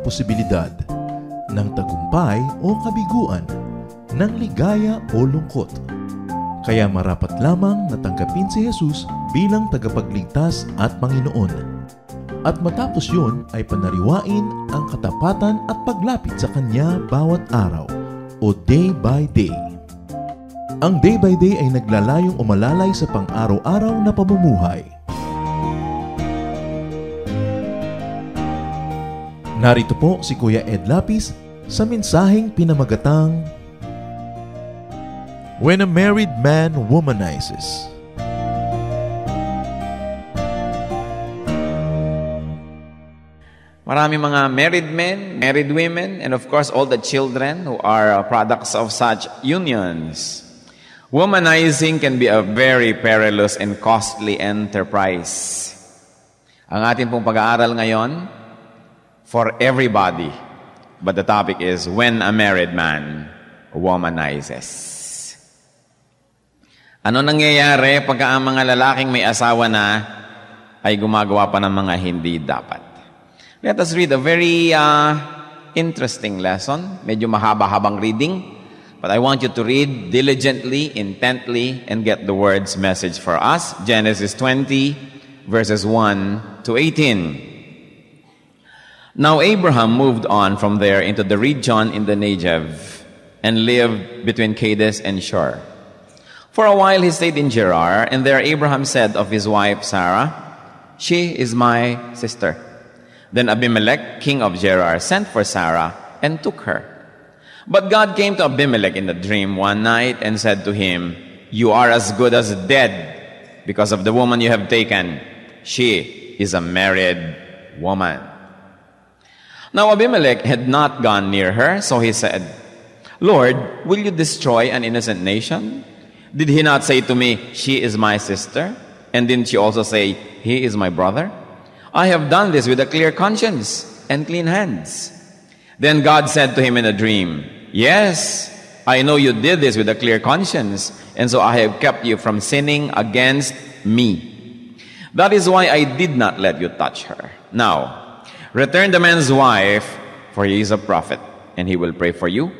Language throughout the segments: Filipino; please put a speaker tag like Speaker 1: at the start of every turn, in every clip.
Speaker 1: posibilidad ng tagumpay o kabiguan, ng ligaya o lungkot. Kaya marapat lamang natanggapin si Jesus bilang tagapagligtas at Panginoon. At matapos yun ay panariwain ang katapatan at paglapit sa Kanya bawat araw o day by day. Ang day by day ay naglalayong umalalay sa pang-araw-araw na pamumuhay Narito po si Kuya Ed Lapis sa mensaheng pinamagatang When a Married Man Womanizes
Speaker 2: Marami mga married men, married women, and of course all the children who are uh, products of such unions. Womanizing can be a very perilous and costly enterprise. Ang ating pong pag-aaral ngayon for everybody. But the topic is when a married man womanizes. Ano nangyayari pagka ang mga lalaking may asawa na ay gumagawa pa ng mga hindi dapat? Let us read a very uh, interesting lesson. Medyo mahaba-habang reading. But I want you to read diligently, intently, and get the Word's message for us. Genesis 20, verses 1 to 18. Now Abraham moved on from there into the region in the Negev and lived between Kadesh and Shur. For a while he stayed in Gerar, and there Abraham said of his wife Sarah, She is my sister. Then Abimelech, king of Gerar, sent for Sarah and took her. But God came to Abimelech in a dream one night and said to him, You are as good as dead because of the woman you have taken. She is a married woman. Now Abimelech had not gone near her, so he said, Lord, will you destroy an innocent nation? Did he not say to me, She is my sister? And didn't she also say, He is my brother? I have done this with a clear conscience and clean hands. Then God said to him in a dream, Yes, I know you did this with a clear conscience, and so I have kept you from sinning against me. That is why I did not let you touch her. Now, Return the man's wife, for he is a prophet, and he will pray for you,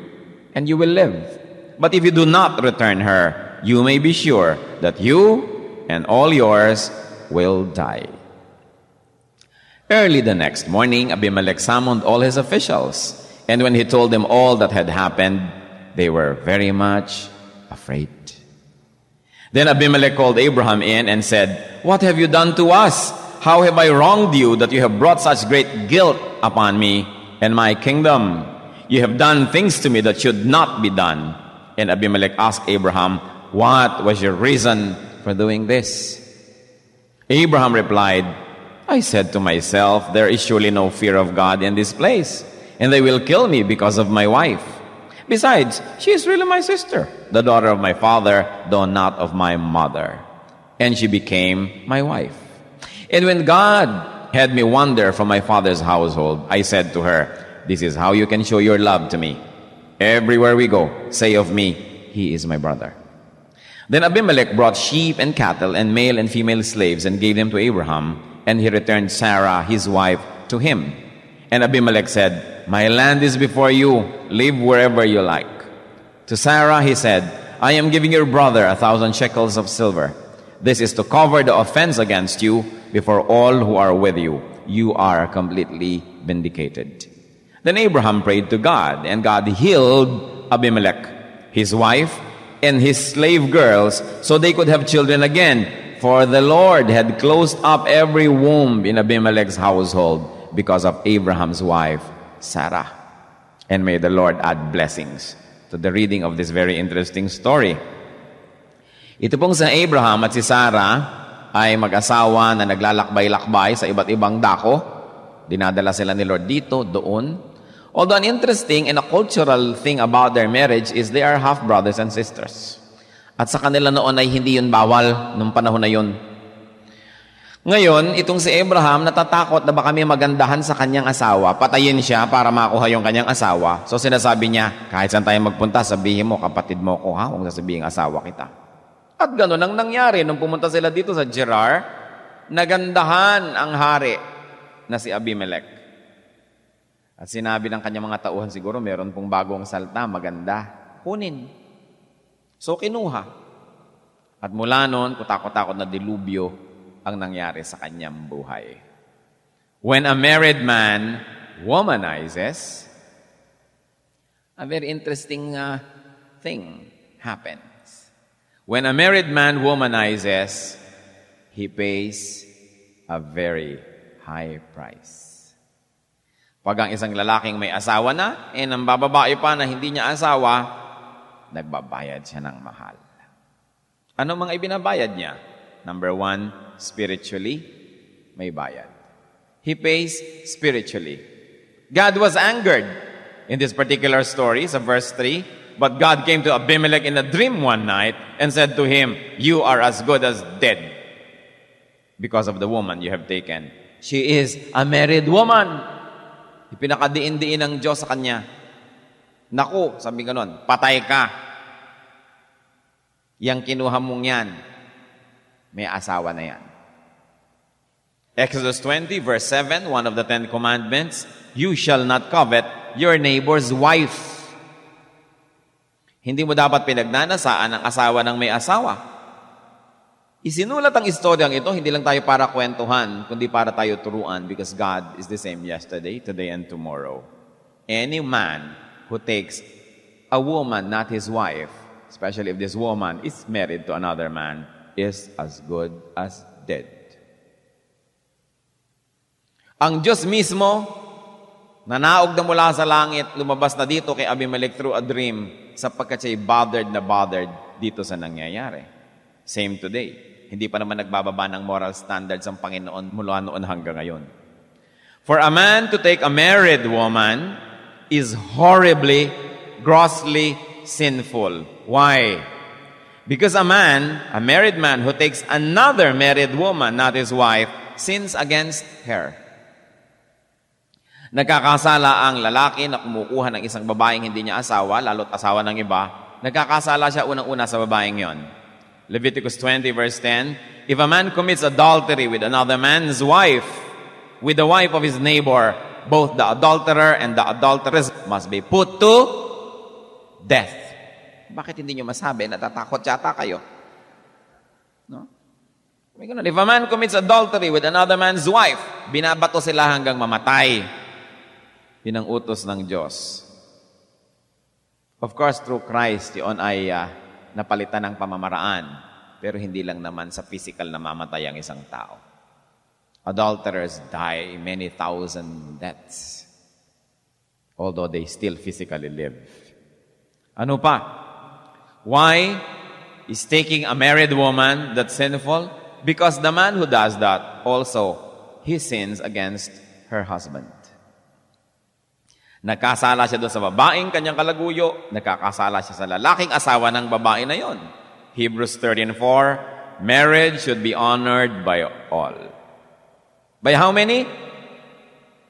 Speaker 2: and you will live. But if you do not return her, you may be sure that you and all yours will die. Early the next morning, Abimelech summoned all his officials, and when he told them all that had happened, they were very much afraid. Then Abimelech called Abraham in and said, What have you done to us? How have I wronged you that you have brought such great guilt upon me and my kingdom? You have done things to me that should not be done. And Abimelech asked Abraham, What was your reason for doing this? Abraham replied, I said to myself, There is surely no fear of God in this place, and they will kill me because of my wife. Besides, she is really my sister, the daughter of my father, though not of my mother. And she became my wife. And when God had me wander from my father's household, I said to her, This is how you can show your love to me. Everywhere we go, say of me, He is my brother. Then Abimelech brought sheep and cattle and male and female slaves and gave them to Abraham, and he returned Sarah, his wife, to him. And Abimelech said, My land is before you, live wherever you like. To Sarah he said, I am giving your brother a thousand shekels of silver. This is to cover the offense against you before all who are with you. You are completely vindicated. Then Abraham prayed to God, and God healed Abimelech, his wife, and his slave girls, so they could have children again. For the Lord had closed up every womb in Abimelech's household because of Abraham's wife, Sarah. And may the Lord add blessings to the reading of this very interesting story. Ito pong sa Abraham at si Sarah, ay mag-asawa na naglalakbay-lakbay sa iba't ibang dako. Dinadala sila ni Lord dito, doon. Although an interesting and a cultural thing about their marriage is they are half-brothers and sisters. At sa kanila noon ay hindi yun bawal nung panahon na yun. Ngayon, itong si Abraham natatakot na baka may magandahan sa kanyang asawa. Patayin siya para makuha yung kanyang asawa. So sinasabi niya, kahit saan tayo magpunta, sabihin mo, kapatid mo ko ha, huwag sasabihin asawa kita. At ganun ang nangyari nung pumunta sila dito sa Gerar, nagandahan ang hari na si Abimelech. At sinabi ng kanyang mga tauhan siguro, meron pong bagong salta, maganda, kunin. So kinuha. At mula noon, kutakot-takot na dilubyo ang nangyari sa kanyang buhay. When a married man womanizes, a very interesting uh, thing happened. When a married man womanizes, he pays a very high price. Pag ang isang lalaking may asawa na, eh ang bababae pa na hindi niya asawa, nagbabayad siya ng mahal. Ano mga ibinabayad niya? Number one, spiritually, may bayad. He pays spiritually. God was angered in this particular story sa verse 3. But God came to Abimelech in a dream one night and said to him, You are as good as dead because of the woman you have taken. She is a married woman. Ipinakadiin-diin ng Diyos sa kanya. Naku, sabi ka patay ka. Yang kinuha mong yan, may asawa na yan. Exodus 20 verse 7, one of the Ten Commandments, You shall not covet your neighbor's wife. Hindi mo dapat pinagnanasaan ang asawa ng may asawa. Isinulat ang istoryang ito, hindi lang tayo para kwentuhan, kundi para tayo turuan because God is the same yesterday, today, and tomorrow. Any man who takes a woman, not his wife, especially if this woman is married to another man, is as good as dead. Ang Diyos mismo, nanaog na mula sa langit, lumabas na dito kay Abimelech through a dream, sapagkat siya'y bothered na bothered dito sa nangyayari. Same today. Hindi pa naman nagbababa ng moral standards ang Panginoon mula noon hanggang ngayon. For a man to take a married woman is horribly, grossly sinful. Why? Because a man, a married man who takes another married woman, not his wife, sins against her. Nagkakasala ang lalaki na kumukuha ng isang babaeng hindi niya asawa, lalo't asawa ng iba. Nagkakasala siya unang-una sa babaeng yon. Leviticus 20 verse 10, If a man commits adultery with another man's wife, with the wife of his neighbor, both the adulterer and the adulteress must be put to death. Bakit hindi niyo masabi? Natatakot yata kayo. No? If a man commits adultery with another man's wife, binabato sila hanggang mamatay. Yun ang utos ng Diyos. Of course, through Christ, yun ay uh, napalitan ng pamamaraan. Pero hindi lang naman sa physical na mamatay ang isang tao. Adulterers die many thousand deaths. Although they still physically live. Ano pa? Why is taking a married woman that sinful? Because the man who does that also, he sins against her husband. Nagkasala siya doon sa babaeng kanyang kalaguyo, nagkakasala siya sa lalaking asawa ng babae na yon. Hebrews 13.4, Marriage should be honored by all. By how many?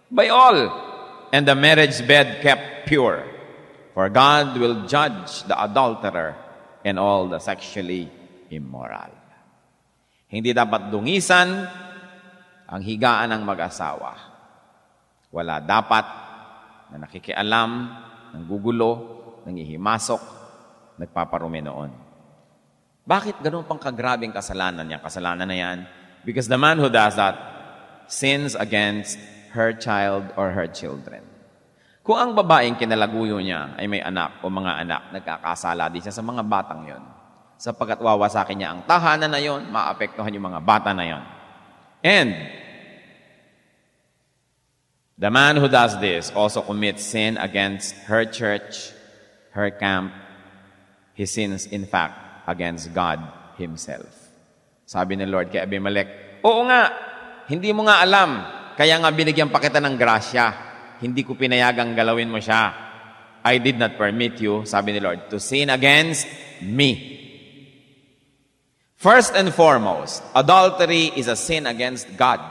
Speaker 2: By all. And the marriage bed kept pure. For God will judge the adulterer and all the sexually immoral. Hindi dapat dungisan ang higaan ng mag-asawa. Wala dapat na nakikialam, nanggugulo, nangihimasok, nagpaparumi noon. Bakit ganun pang kagrabing kasalanan niya? Kasalanan na yan. Because the man who does that sins against her child or her children. Kung ang babaeng kinalaguyo niya ay may anak o mga anak, nagkakasala din siya sa mga batang yon. Sapagkat wawasakin niya ang tahanan na yon, maapektuhan yung mga bata na yon. And The man who does this also commits sin against her church, her camp. He sins, in fact, against God Himself. Sabi ng Lord kay Abimelech, Oo nga, hindi mo nga alam. Kaya nga binigyan pa kita ng grasya. Hindi ko pinayagang galawin mo siya. I did not permit you, sabi ni Lord, to sin against me. First and foremost, adultery is a sin against God,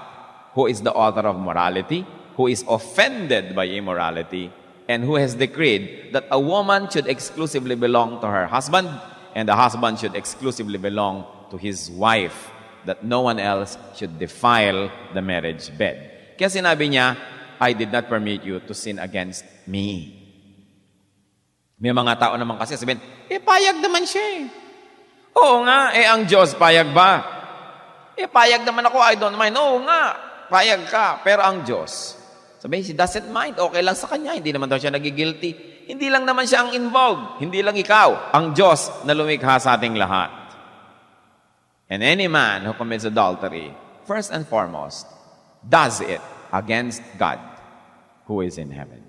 Speaker 2: who is the author of morality, who is offended by immorality and who has decreed that a woman should exclusively belong to her husband and the husband should exclusively belong to his wife, that no one else should defile the marriage bed. Kaya sinabi niya, I did not permit you to sin against me. May mga tao naman kasi sabihin, eh payag naman siya eh. Oo nga, eh ang Diyos payag ba? Eh payag naman ako, I don't mind. Oo nga, payag ka, pero ang Diyos, Sabihin, she doesn't mind. Okay lang sa kanya. Hindi naman daw siya nagigilty. Hindi lang naman siya ang involved. Hindi lang ikaw. Ang Diyos na lumikha sa ating lahat. And any man who commits adultery, first and foremost, does it against God who is in heaven.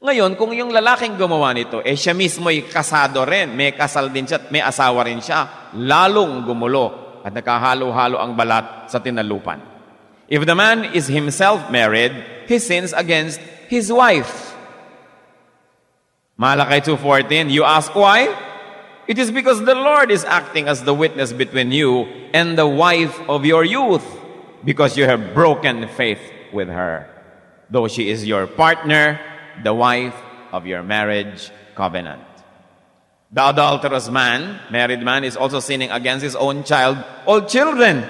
Speaker 2: Ngayon, kung yung lalaking gumawa nito, eh siya mismo ay kasado rin, may kasal din siya at may asawa rin siya, lalong gumulo at nakahalo-halo ang balat sa tinalupan. If the man is himself married, he sins against his wife. Malachi 2.14, you ask why? It is because the Lord is acting as the witness between you and the wife of your youth, because you have broken faith with her, though she is your partner, the wife of your marriage covenant. The adulterous man, married man, is also sinning against his own child or children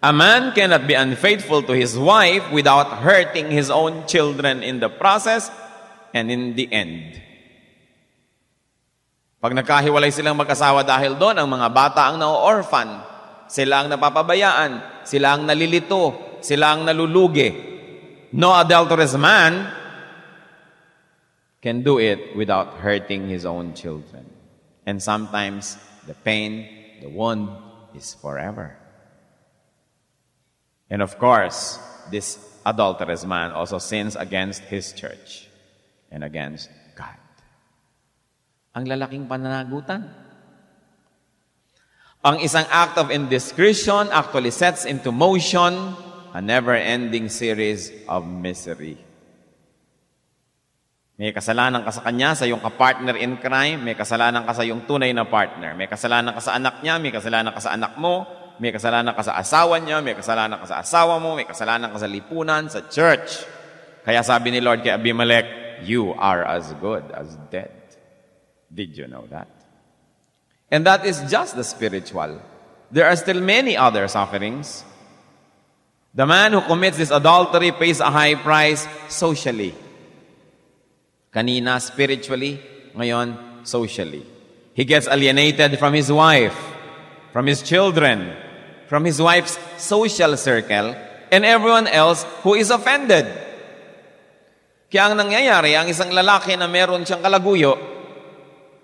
Speaker 2: A man cannot be unfaithful to his wife without hurting his own children in the process and in the end. Pag nagkahiwalay silang mag-asawa dahil doon, ang mga bata ang na-orphan. Sila ang napapabayaan. Sila ang nalilito. Sila ang nalulugi. No adulterous man can do it without hurting his own children. And sometimes the pain, the wound is forever. And of course, this adulterous man also sins against his church and against God. Ang lalaking pananagutan. Ang isang act of indiscretion actually sets into motion a never-ending series of misery. May kasalanan ka sa kanya, sa iyong kapartner in crime. May kasalanan ka sa iyong tunay na partner. May kasalanan ka sa anak niya. May kasalanan ka sa anak mo may kasalanan ka sa asawa niya, may kasalanan ka sa asawa mo, may kasalanan ka sa lipunan, sa church. Kaya sabi ni Lord kay Abimelech, you are as good as dead. Did you know that? And that is just the spiritual. There are still many other sufferings. The man who commits this adultery pays a high price socially. Kanina, spiritually. Ngayon, socially. He gets alienated from his wife, from his children, from his wife's social circle and everyone else who is offended. Kaya ang nangyayari, ang isang lalaki na meron siyang kalaguyo,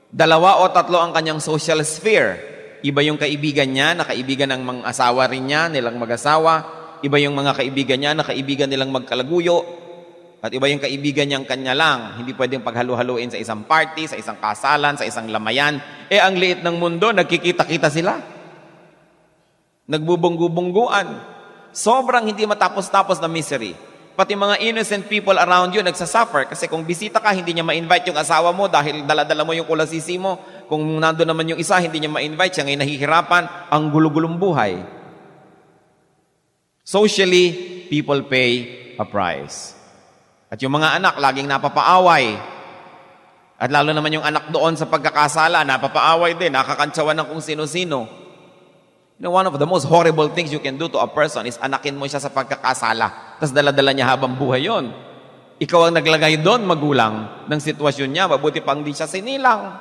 Speaker 2: dalawa o tatlo ang kanyang social sphere. Iba yung kaibigan niya, na kaibigan ng mga asawa rin niya, nilang mag-asawa. Iba yung mga kaibigan niya, na kaibigan nilang magkalaguyo. At iba yung kaibigan niyang kanya lang. Hindi pwedeng paghalo haluin sa isang party, sa isang kasalan, sa isang lamayan. Eh, ang liit ng mundo, nagkikita-kita sila. Nagbubunggu-bungguan. Sobrang hindi matapos-tapos na misery. Pati mga innocent people around you nagsasuffer kasi kung bisita ka, hindi niya ma-invite yung asawa mo dahil daladala mo yung kulasisi mo. Kung nandoon naman yung isa, hindi niya ma-invite, siya ngayon nahihirapan. Ang gulugulong buhay. Socially, people pay a price. At yung mga anak, laging napapaaway. At lalo naman yung anak doon sa pagkakasala, napapaaway din, nakakantsawan ng kung sino-sino. You know, one of the most horrible things you can do to a person is anakin mo siya sa pagkakasala, tapos daladala niya habang buhay yon. Ikaw ang naglagay doon, magulang, ng sitwasyon niya, mabuti pang di siya sinilang.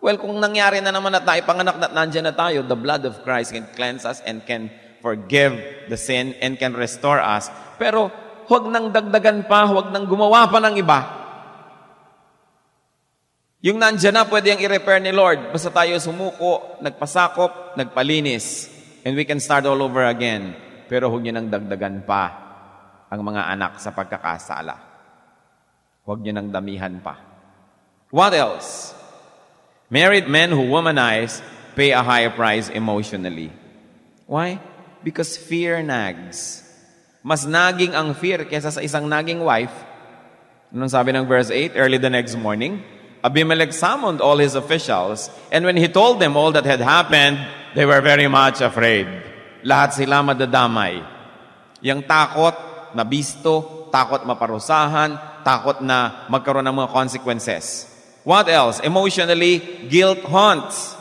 Speaker 2: Well, kung nangyari na naman na tayo, panganak na nandiyan na tayo, the blood of Christ can cleanse us and can forgive the sin and can restore us. Pero, huwag nang dagdagan pa, huwag nang gumawa pa ng iba yung nandyan na, pwede yung i-repair ni Lord. Basta tayo sumuko, nagpasakop, nagpalinis. And we can start all over again. Pero huwag niyo nang dagdagan pa ang mga anak sa pagkakasala. Huwag niyo nang damihan pa. What else? Married men who womanize pay a higher price emotionally. Why? Because fear nags. Mas naging ang fear kesa sa isang naging wife. Anong sabi ng verse 8? Early the next morning, Abimelech summoned all his officials, and when he told them all that had happened, they were very much afraid. Lahat sila madadamay. Yung takot na takot maparusahan, takot na magkaroon ng mga consequences. What else? Emotionally, guilt haunts.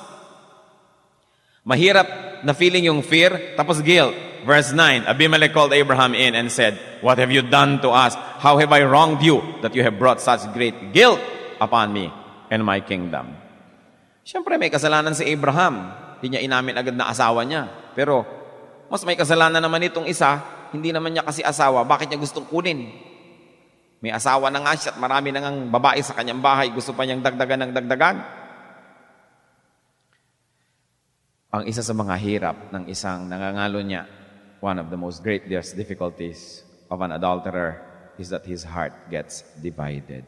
Speaker 2: Mahirap na feeling yung fear, tapos guilt. Verse 9, Abimelech called Abraham in and said, What have you done to us? How have I wronged you that you have brought such great guilt upon me and my kingdom. Siyempre, may kasalanan si Abraham. Hindi niya inamin agad na asawa niya. Pero, mas may kasalanan naman itong isa, hindi naman niya kasi asawa, bakit niya gustong kunin? May asawa na nga siya at marami na ngang babae sa kanyang bahay, gusto pa niyang dagdagan ng dagdagan. Ang isa sa mga hirap ng isang nangangalo niya, one of the most great difficulties of an adulterer is that his heart gets divided.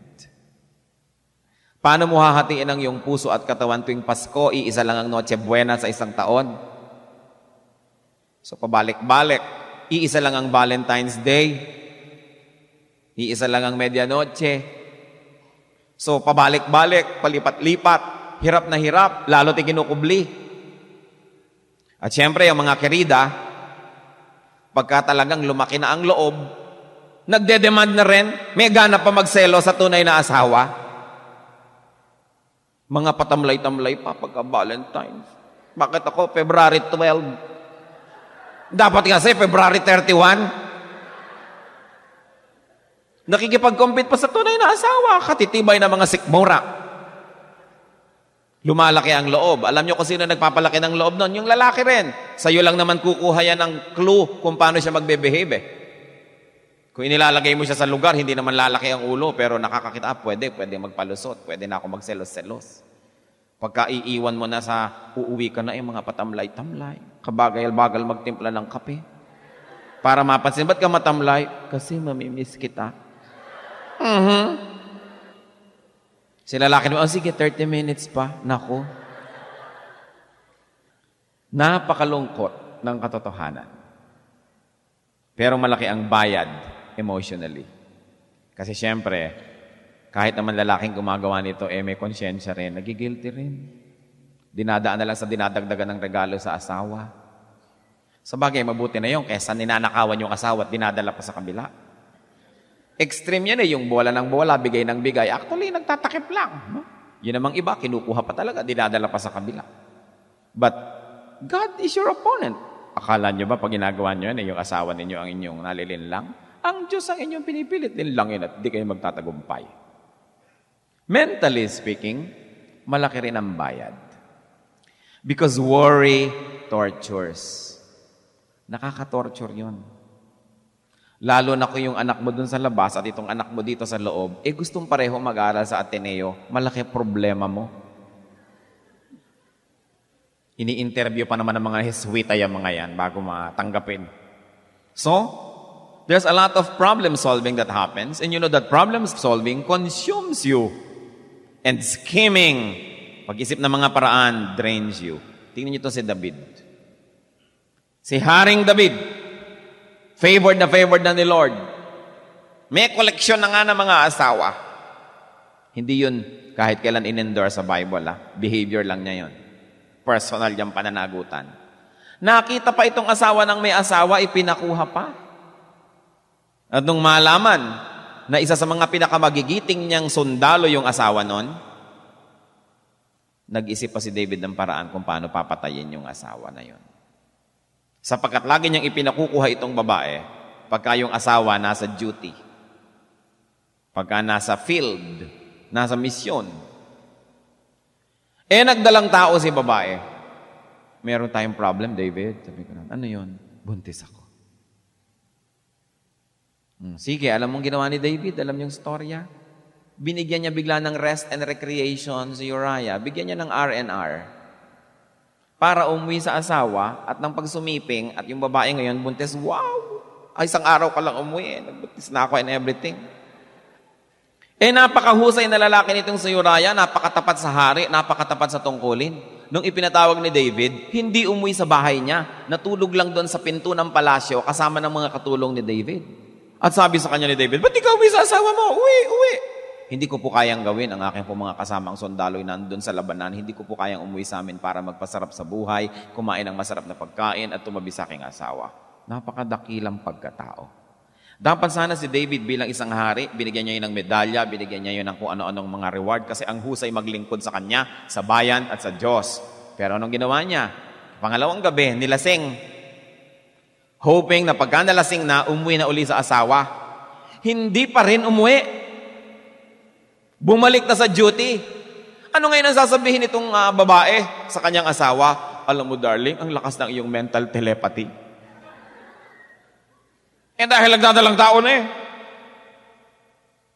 Speaker 2: Paano mo hahatiin ang iyong puso at katawan tuwing Pasko? Iisa lang ang Noche Buena sa isang taon. So pabalik-balik. Iisa lang ang Valentine's Day. Iisa lang ang Medianoche. So pabalik-balik, palipat-lipat. Hirap na hirap, lalo't ikinukubli. At syempre, yung mga kerida, pagka talagang lumaki na ang loob, nagdedemand na rin, may gana pa magselo sa tunay na asawa. Mga patamlay-tamlay pa pagka Valentine's. Bakit ako February 12? Dapat kasi February 31. Nakikipag-compete pa sa tunay na asawa, katitibay ng mga sikmura. Lumalaki ang loob. Alam nyo kung sino nagpapalaki ng loob noon, Yung lalaki rin. Sa'yo lang naman kukuha yan ng clue kung paano siya magbe eh. Kung inilalagay mo siya sa lugar, hindi naman lalaki ang ulo, pero nakakakita, ah, pwede, pwede magpalusot, pwede na ako magselos-selos. Pagka iiwan mo na sa uuwi ka na, yung eh, mga patamlay-tamlay, kabagal-bagal magtimpla ng kape. Para mapansin, ba't ka matamlay? Kasi mamimiss kita. Mm-hmm. Sila laki naman, oh sige, 30 minutes pa. Nako. Napakalungkot ng katotohanan. Pero malaki ang bayad emotionally. Kasi siyempre, kahit naman lalaking gumagawa nito, eh may konsyensya rin, nagigilty rin. Dinadaan na lang sa dinadagdagan ng regalo sa asawa. Sabagay, mabuti na yun kesa ninanakawan yung asawa at dinadala pa sa kabila. Extreme yan eh, yung bola ng bola, bigay ng bigay. Actually, nagtatakip lang. No? Yun namang iba, kinukuha pa talaga, dinadala pa sa kabila. But, God is your opponent. Akala nyo ba pag ginagawa nyo yan, eh, yung asawa ninyo ang inyong nalilin lang? Ang Diyos ang inyong pinipilit, din langin at di kayo magtatagumpay. Mentally speaking, malaki rin ang bayad. Because worry tortures. Nakaka-torture yun. Lalo na kung yung anak mo dun sa labas at itong anak mo dito sa loob, eh gustong pareho mag-aral sa Ateneo, malaki problema mo. Ini-interview pa naman ng mga Heswita yung mga yan bago matanggapin. So, There's a lot of problem solving that happens, and you know that problem solving consumes you. And scheming, pag-isip ng mga paraan, drains you. Tingnan niyo to si David. Si Haring David, favored na favored na ni Lord. May koleksyon na nga ng mga asawa. Hindi yun kahit kailan inendor sa Bible. Ha? Ah. Behavior lang niya yun. Personal yung pananagutan. Nakita pa itong asawa ng may asawa, ipinakuha pa. At nung malaman na isa sa mga pinakamagigiting niyang sundalo yung asawa noon, nag-isip pa si David ng paraan kung paano papatayin yung asawa na yun. Sapagkat lagi niyang ipinakukuha itong babae pagka yung asawa nasa duty, pagka nasa field, nasa misyon. Eh, nagdalang tao si babae. Meron tayong problem, David. Sabi ko na, ano yon? Buntis ako. Hmm. Sige, alam mong ginawa ni David, alam yung storya. Binigyan niya bigla ng rest and recreation si Uriah. Bigyan niya ng R&R. Para umuwi sa asawa at ng pagsumiping at yung babae ngayon buntis, wow! Ay, isang araw ka lang umuwi. Eh. Nagbuntis na ako and everything. Eh, napakahusay na lalaki nitong si Uriah, napakatapat sa hari, napakatapat sa tungkulin. Nung ipinatawag ni David, hindi umuwi sa bahay niya. Natulog lang doon sa pinto ng palasyo kasama ng mga katulong ni David. At sabi sa kanya ni David, Ba't ikaw uwi sa asawa mo? Uwi, uwi. Hindi ko po kayang gawin ang aking po mga kasamang sundalo'y nandun sa labanan. Hindi ko po kayang umuwi sa amin para magpasarap sa buhay, kumain ng masarap na pagkain at tumabi sa aking asawa. Napakadakilang pagkatao. Dapat sana si David bilang isang hari, binigyan niya yun ng medalya, binigyan niya yun ng kung ano-anong mga reward kasi ang husay maglingkod sa kanya, sa bayan at sa Diyos. Pero anong ginawa niya? Pangalawang gabi, nilasing. Hoping na pagka nalasing na, umuwi na uli sa asawa. Hindi pa rin umuwi. Bumalik na sa duty. Ano ngayon ang sasabihin itong uh, ah, babae sa kanyang asawa? Alam mo darling, ang lakas ng iyong mental telepathy. Eh dahil nagdadalang taon eh.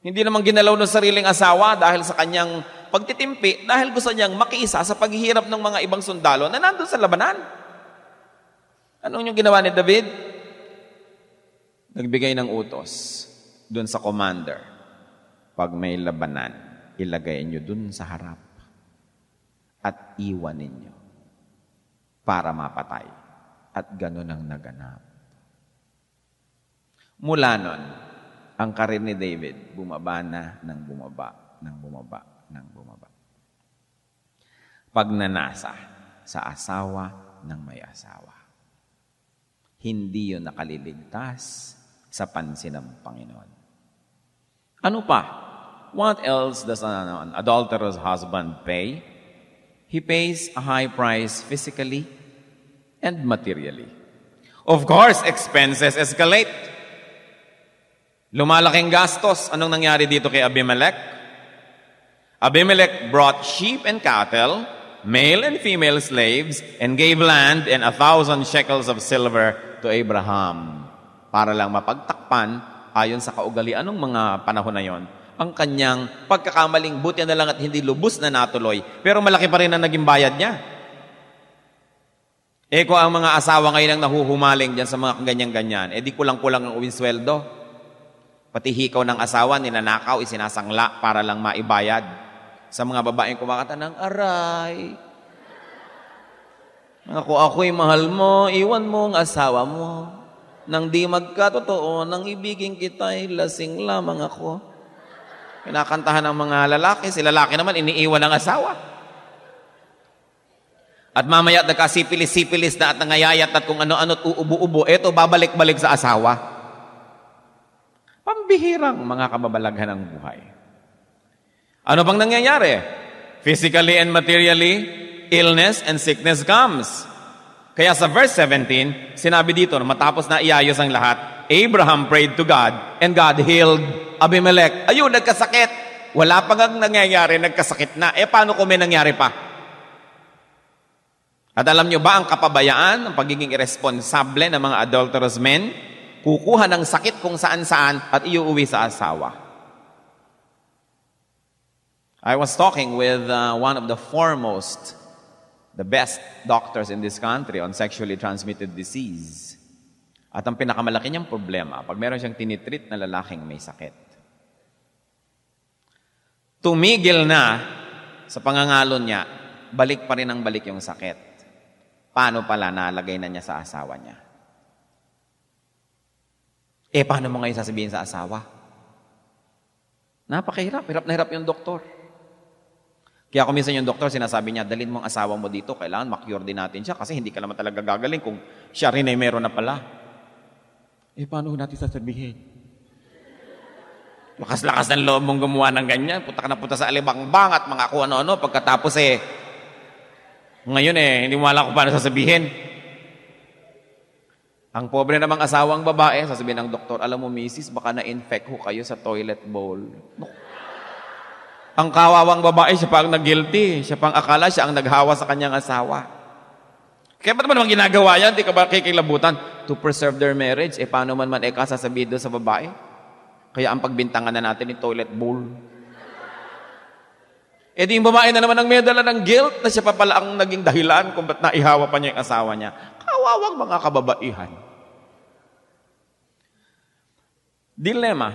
Speaker 2: Hindi naman ginalaw ng sariling asawa dahil sa kanyang pagtitimpi dahil gusto niyang makiisa sa paghihirap ng mga ibang sundalo na nandun sa labanan. Ano yung ginawa ni David? Nagbigay ng utos doon sa commander. Pag may labanan, ilagay niyo doon sa harap at iwan ninyo para mapatay. At ganun ang naganap. Mula nun, ang karir ni David, bumaba na ng bumaba, ng bumaba, ng bumaba. Pagnanasa sa asawa ng may asawa hindi yon nakaliligtas sa pansin ng Panginoon. Ano pa? What else does an, an adulterous husband pay? He pays a high price physically and materially. Of course, expenses escalate. Lumalaking gastos. Anong nangyari dito kay Abimelech? Abimelech brought sheep and cattle, male and female slaves, and gave land and a thousand shekels of silver kay Abraham para lang mapagtakpan ayon sa kaugalian ng mga panahon na yon ang kanyang pagkakamaling buti na lang at hindi lubos na natuloy. Pero malaki pa rin ang naging bayad niya. E eh, ko ang mga asawa ngayon ang nahuhumaling diyan sa mga ganyan-ganyan, eh di kulang-kulang ang uwin sweldo. Pati hikaw ng asawa, ninanakaw, isinasangla para lang maibayad. Sa mga babaeng kumakata ng aray, ako, ako'y mahal mo, iwan mo ang asawa mo. Nang di magkatotoo, nang ibigin kita'y lasing lamang ako. Kinakantahan ng mga lalaki, si lalaki naman iniiwan ang asawa. At mamaya at nagkasipilis-sipilis na at nangayayat at kung ano-ano at uubo-ubo, eto babalik-balik sa asawa. Pambihirang mga kababalaghan ng buhay. Ano bang nangyayari? Physically and materially, illness and sickness comes. Kaya sa verse 17, sinabi dito, matapos na iayos ang lahat, Abraham prayed to God and God healed Abimelech. Ayun, nagkasakit. Wala pang nangyayari, nagkasakit na. Eh, paano kung may nangyari pa? At alam nyo ba ang kapabayaan, ang pagiging irresponsable ng mga adulterous men? Kukuha ng sakit kung saan-saan at iuuwi sa asawa. I was talking with uh, one of the foremost the best doctors in this country on sexually transmitted disease. At ang pinakamalaki niyang problema, pag meron siyang tinitreat na lalaking may sakit. Tumigil na sa pangangalon niya, balik pa rin ang balik yung sakit. Paano pala nalagay na niya sa asawa niya? Eh, paano mo ngayon sasabihin sa asawa? Napakahirap. Hirap na hirap yung doktor. Kaya kung minsan yung doktor, sinasabi niya, dalhin mong asawa mo dito, kailangan makyure din natin siya kasi hindi ka naman talaga gagaling kung siya rin ay meron na pala. Eh, paano natin sasabihin? Lakas-lakas ng loob mong gumawa ng ganyan. Puta ka na puta sa alibangbang at mga kung ano-ano. Pagkatapos eh, ngayon eh, hindi mo alam kung paano sasabihin. Ang pobre namang asawang babae, sasabihin ng doktor, alam mo, misis, baka na-infect ho kayo sa toilet bowl. No. Ang kawawang babae, siya pang nag-guilty. Siya pang akala, siya ang naghawa sa kanyang asawa. Kaya ba't naman ginagawa yan? Hindi ka ba kikilabutan? To preserve their marriage, eh paano man man eh kasasabihin doon sa babae? Kaya ang pagbintangan na natin ni toilet bowl. Eh, di yung babae na naman ang medala ng guilt na siya pa pala ang naging dahilan kung ba't naihawa pa niya yung asawa niya. Kawawang mga kababaihan. Dilemma.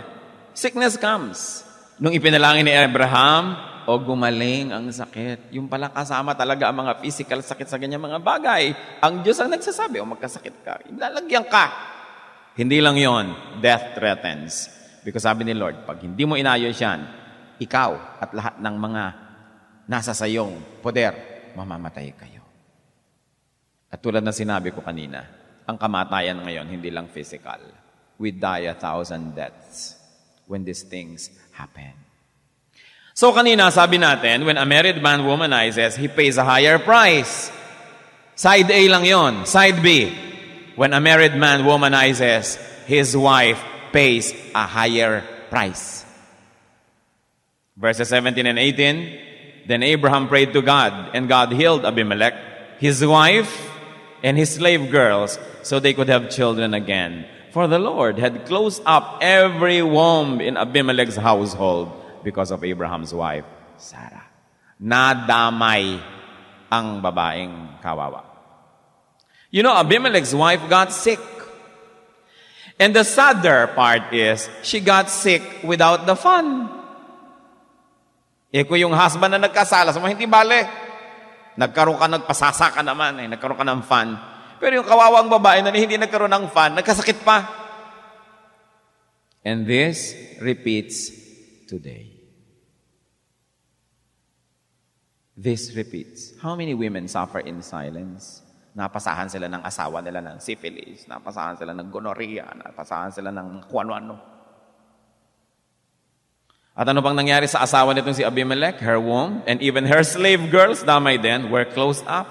Speaker 2: Sickness comes nung ipinalangin ni Abraham, o gumaling ang sakit. Yung pala kasama talaga ang mga physical sakit sa ganyan mga bagay. Ang Diyos ang nagsasabi, o magkasakit ka, ilalagyan ka. Hindi lang yon death threatens. Because sabi ni Lord, pag hindi mo inayos yan, ikaw at lahat ng mga nasa sayong poder, mamamatay kayo. At tulad na sinabi ko kanina, ang kamatayan ngayon, hindi lang physical. We die a thousand deaths when these things happen. So kanina sabi natin, when a married man womanizes, he pays a higher price. Side A lang yon. Side B, when a married man womanizes, his wife pays a higher price. Verses 17 and 18, Then Abraham prayed to God, and God healed Abimelech, his wife, and his slave girls, so they could have children again. For the Lord had closed up every womb in Abimelech's household because of Abraham's wife, Sarah. Nadamay ang babaeng kawawa. You know, Abimelech's wife got sick. And the sadder part is, she got sick without the fun. Eh kung yung husband na nagkasala, sa so, hindi bale, nagkaroon ka, nagpasasa ka naman, eh, nagkaroon ka ng fun. Pero yung kawawang babae na hindi nagkaroon ng fan, nagkasakit pa. And this repeats today. This repeats. How many women suffer in silence? Napasahan sila ng asawa nila ng syphilis, napasahan sila ng gonorrhea, napasahan sila ng kung ano At ano pang nangyari sa asawa nitong si Abimelech? Her womb and even her slave girls, damay din, were closed up.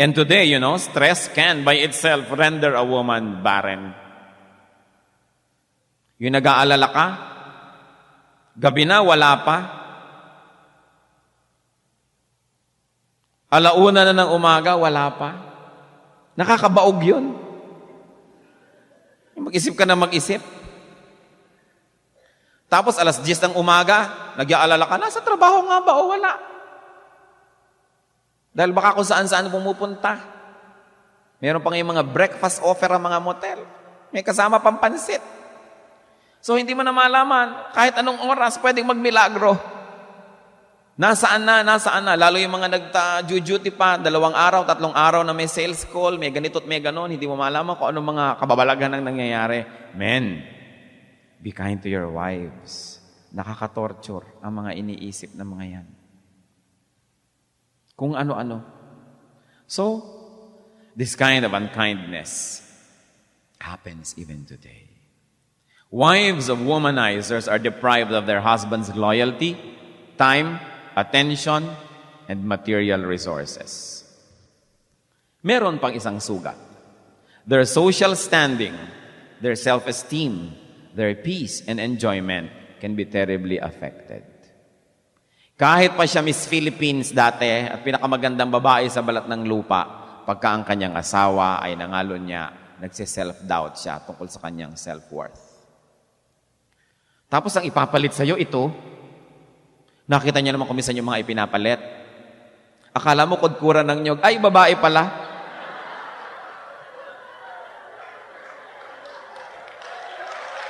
Speaker 2: And today, you know, stress can by itself render a woman barren. Yung nag-aalala ka, gabi na, wala pa. Alauna na ng umaga, wala pa. Nakakabaog yun. Mag-isip ka na mag-isip. Tapos alas 10 ng umaga, nag-aalala ka, nasa trabaho nga ba o wala? Dahil baka kung saan-saan pumupunta. Meron pa ngayong mga breakfast offer ang mga motel. May kasama pang pansit. So hindi mo na malaman, kahit anong oras, pwedeng magmilagro. Nasaan na, nasaan na. Lalo yung mga nagta-duty pa, dalawang araw, tatlong araw na may sales call, may ganito at may ganon, hindi mo malaman kung anong mga kababalagan ang nangyayari. Men, be kind to your wives. Nakakatorture ang mga iniisip ng mga yan kung ano-ano. So, this kind of unkindness happens even today. Wives of womanizers are deprived of their husband's loyalty, time, attention, and material resources. Meron pang isang sugat. Their social standing, their self-esteem, their peace and enjoyment can be terribly affected. Kahit pa siya Miss Philippines dati at pinakamagandang babae sa balat ng lupa, pagka ang kanyang asawa ay nangalon niya, nagse-self-doubt siya tungkol sa kanyang self-worth. Tapos ang ipapalit sa iyo ito, nakita niya naman kung minsan yung mga ipinapalit. Akala mo kudkura ng nyog, ay babae pala.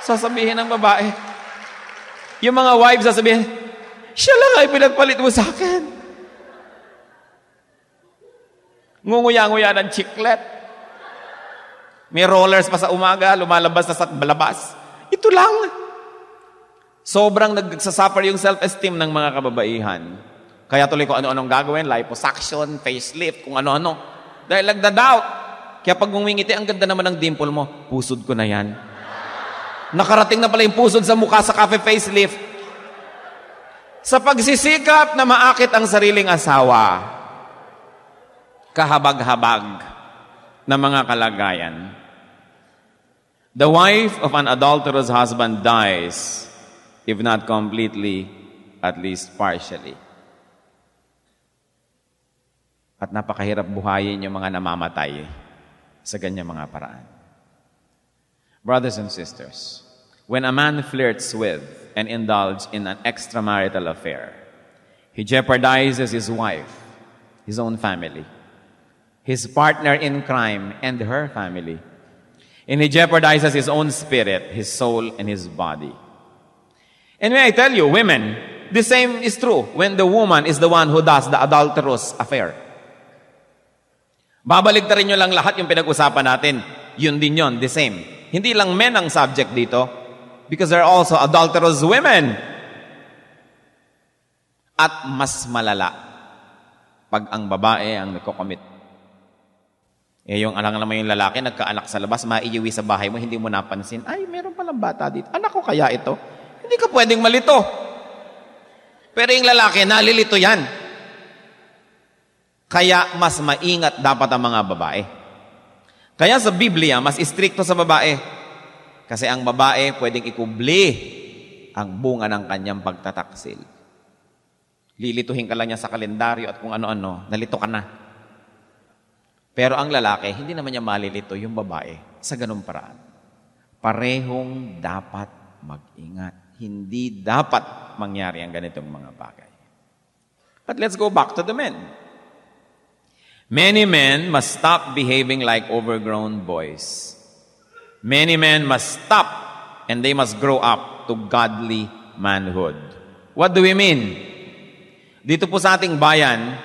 Speaker 2: Sasabihin ng babae, yung mga wives sasabihin, siya lang ay pinagpalit mo sa akin. Ngunguya-nguya ng chiclet. May rollers pa sa umaga, lumalabas na sa sakbalabas. Ito lang. Sobrang nagsasuffer yung self-esteem ng mga kababaihan. Kaya tuloy ko ano-anong gagawin, liposuction, facelift, kung ano-ano. Dahil nagda-doubt. Kaya pag ngumingiti, ang ganda naman ng dimple mo, pusod ko na yan. Nakarating na pala yung pusod sa mukha sa cafe facelift sa pagsisikap na maakit ang sariling asawa, kahabag-habag na mga kalagayan. The wife of an adulterous husband dies, if not completely, at least partially. At napakahirap buhayin yung mga namamatay sa ganyang mga paraan. Brothers and sisters, when a man flirts with and indulge in an extramarital affair. He jeopardizes his wife, his own family, his partner in crime, and her family. And he jeopardizes his own spirit, his soul, and his body. And may I tell you, women, the same is true when the woman is the one who does the adulterous affair. Babaligtarin nyo lang lahat yung pinag-usapan natin. Yun din yun, the same. Hindi lang men ang subject dito, because there are also adulterous women. At mas malala pag ang babae ang nagko-commit. Eh, yung alang naman yung lalaki, nagkaanak sa labas, maiiwi sa bahay mo, hindi mo napansin, ay, meron palang bata dito. Anak ko kaya ito? Hindi ka pwedeng malito. Pero yung lalaki, nalilito yan. Kaya mas maingat dapat ang mga babae. Kaya sa Biblia, mas istrikto sa babae. Kasi ang babae pwedeng ikubli ang bunga ng kanyang pagtataksil. Lilituhin ka lang niya sa kalendaryo at kung ano-ano, nalito ka na. Pero ang lalaki, hindi naman niya malilito yung babae sa ganung paraan. Parehong dapat mag-ingat. Hindi dapat mangyari ang ganitong mga bagay. But let's go back to the men. Many men must stop behaving like overgrown boys. Many men must stop and they must grow up to godly manhood. What do we mean? Dito po sa ating bayan,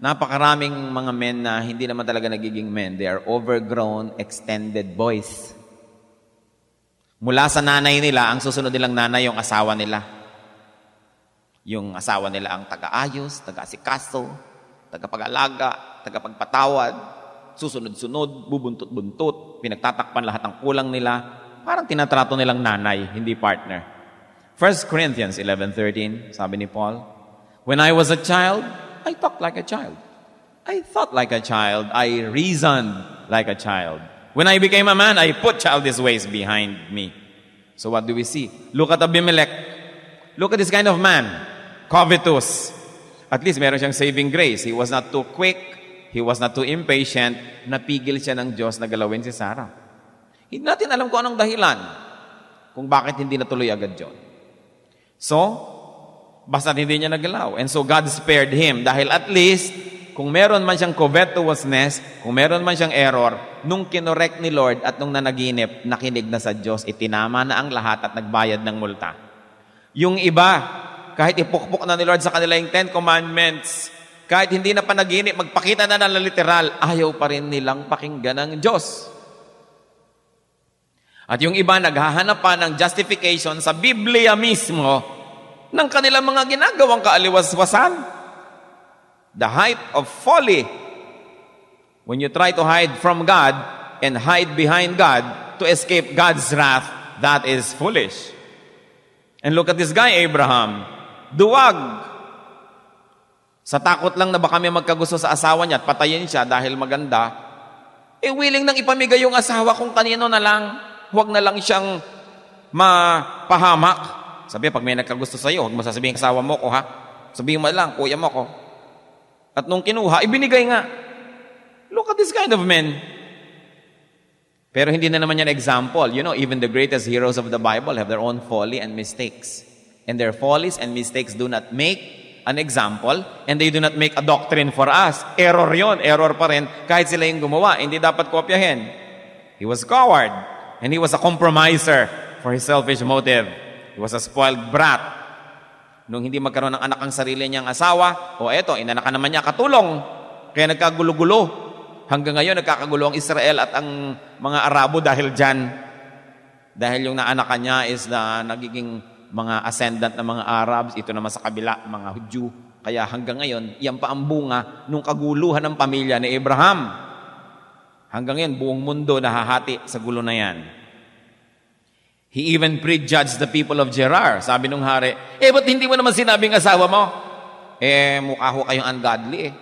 Speaker 2: napakaraming mga men na hindi naman talaga nagiging men. They are overgrown, extended boys. Mula sa nanay nila, ang susunod nilang nanay yung asawa nila. Yung asawa nila ang tagaayos, taga-asikaso, pag alaga taga tagapagpatawad, susunod-sunod, bubuntot-buntot, pinagtatakpan lahat ng kulang nila. Parang tinatrato nilang nanay, hindi partner. 1 Corinthians 11.13, sabi ni Paul, When I was a child, I talked like a child. I thought like a child. I reasoned like a child. When I became a man, I put childish ways behind me. So what do we see? Look at Abimelech. Look at this kind of man. Covetous. At least meron siyang saving grace. He was not too quick He was not too impatient, napigil siya ng Diyos na galawin si Sarah. Hindi natin alam kung anong dahilan kung bakit hindi natuloy agad yon. So, basta hindi niya nagalaw. And so God spared him dahil at least kung meron man siyang covetousness, kung meron man siyang error, nung kinorek ni Lord at nung nanaginip, nakinig na sa Diyos, itinama na ang lahat at nagbayad ng multa. Yung iba, kahit ipukpok na ni Lord sa kanila yung Ten Commandments, kahit hindi na panaginip, magpakita na ng literal, ayaw pa rin nilang pakinggan ng Diyos. At yung iba naghahanap pa ng justification sa Biblia mismo ng kanilang mga ginagawang kaaliwaswasan. The height of folly. When you try to hide from God and hide behind God to escape God's wrath, that is foolish. And look at this guy, Abraham. Duwag sa takot lang na baka may magkagusto sa asawa niya at patayin siya dahil maganda, eh willing nang ipamigay yung asawa kung kanino na lang. Huwag na lang siyang mapahamak. Sabi, pag may nagkagusto sa'yo, huwag mo sasabihin asawa mo ko ha. Sabihin mo lang, kuya mo ko. At nung kinuha, ibinigay eh, nga. Look at this kind of men. Pero hindi na naman yan example. You know, even the greatest heroes of the Bible have their own folly and mistakes. And their follies and mistakes do not make an example and they do not make a doctrine for us. Error yon, error pa rin kahit sila yung gumawa. Hindi dapat kopyahin. He was coward and he was a compromiser for his selfish motive. He was a spoiled brat. Nung hindi magkaroon ng anak ang sarili niyang asawa, o oh, eto, inanak naman niya katulong. Kaya nagkagulo-gulo. Hanggang ngayon, nagkakagulo ang Israel at ang mga Arabo dahil dyan. Dahil yung naanakan niya is na nagiging mga ascendant ng mga Arabs, ito naman sa kabila, mga Jew. Kaya hanggang ngayon, yan pa ang bunga nung kaguluhan ng pamilya ni Abraham. Hanggang ngayon, buong mundo nahahati sa gulo na yan. He even prejudged the people of Gerar. Sabi nung hari, eh, ba't hindi mo naman sinabing asawa mo? Eh, mukha ho kayong ungodly eh.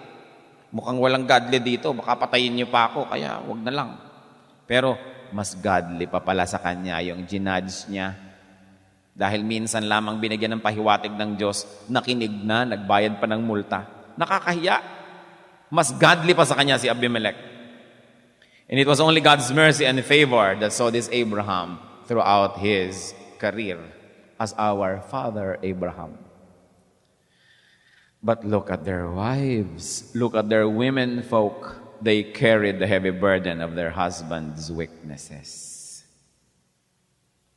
Speaker 2: Mukhang walang godly dito. Baka patayin niyo pa ako, kaya wag na lang. Pero, mas godly pa pala sa kanya yung ginudge niya dahil minsan lamang binigyan ng pahiwatig ng Diyos, nakinig na, nagbayad pa ng multa. Nakakahiya. Mas godly pa sa kanya si Abimelech. And it was only God's mercy and favor that saw this Abraham throughout his career as our father Abraham. But look at their wives. Look at their women folk. They carried the heavy burden of their husband's weaknesses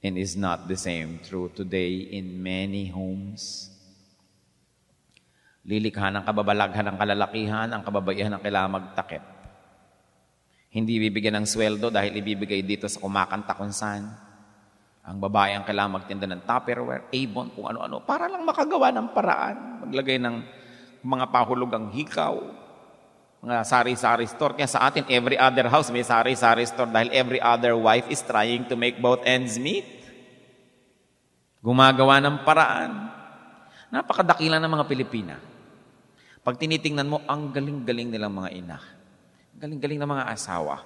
Speaker 2: and is not the same true today in many homes. Lilikha ng kababalaghan ng kalalakihan, ang kababaihan ng kailangan magtakip. Hindi bibigyan ng sweldo dahil ibibigay dito sa kumakanta kung saan. Ang babae ang kailangan magtinda ng Tupperware, Avon, kung ano-ano, para lang makagawa ng paraan, maglagay ng mga pahulog ang hikaw, sari-sari store. Kaya sa atin, every other house may sari-sari store dahil every other wife is trying to make both ends meet. Gumagawa ng paraan. Napakadakila ng mga Pilipina. Pag tinitingnan mo, ang galing-galing nilang mga ina. Galing-galing ng mga asawa.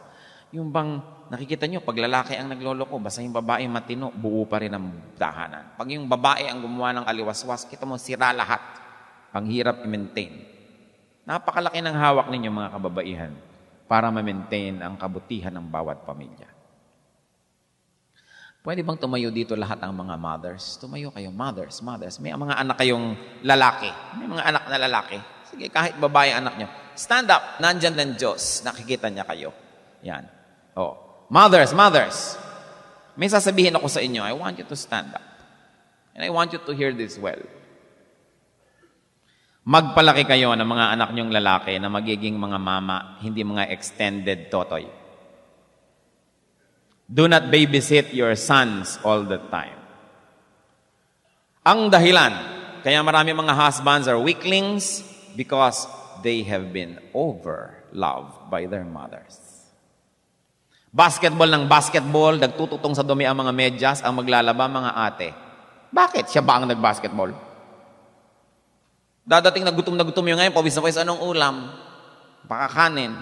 Speaker 2: Yung bang, nakikita nyo, pag lalaki ang nagloloko, basta yung babae matino, buo pa rin ang tahanan. Pag yung babae ang gumawa ng aliwaswas, kita mo, sira lahat. Ang hirap i-maintain. Napakalaki ng hawak ninyo mga kababaihan para ma-maintain ang kabutihan ng bawat pamilya. Pwede bang tumayo dito lahat ang mga mothers? Tumayo kayo, mothers, mothers. May mga anak kayong lalaki. May mga anak na lalaki. Sige, kahit babae anak nyo. Stand up. Nandyan ng Diyos. Nakikita niya kayo. Yan. Oh. Mothers, mothers. May sasabihin ako sa inyo, I want you to stand up. And I want you to hear this well. Magpalaki kayo ng mga anak niyong lalaki na magiging mga mama, hindi mga extended totoy. Do not babysit your sons all the time. Ang dahilan, kaya marami mga husbands are weaklings because they have been overloved by their mothers. Basketball ng basketball, nagtututong sa dumi ang mga medyas, ang maglalaba mga ate. Bakit siya ba ang nagbasketball? Dadating na gutom na gutom yung ngayon, pawis na pawis, anong ulam? Pakakanin.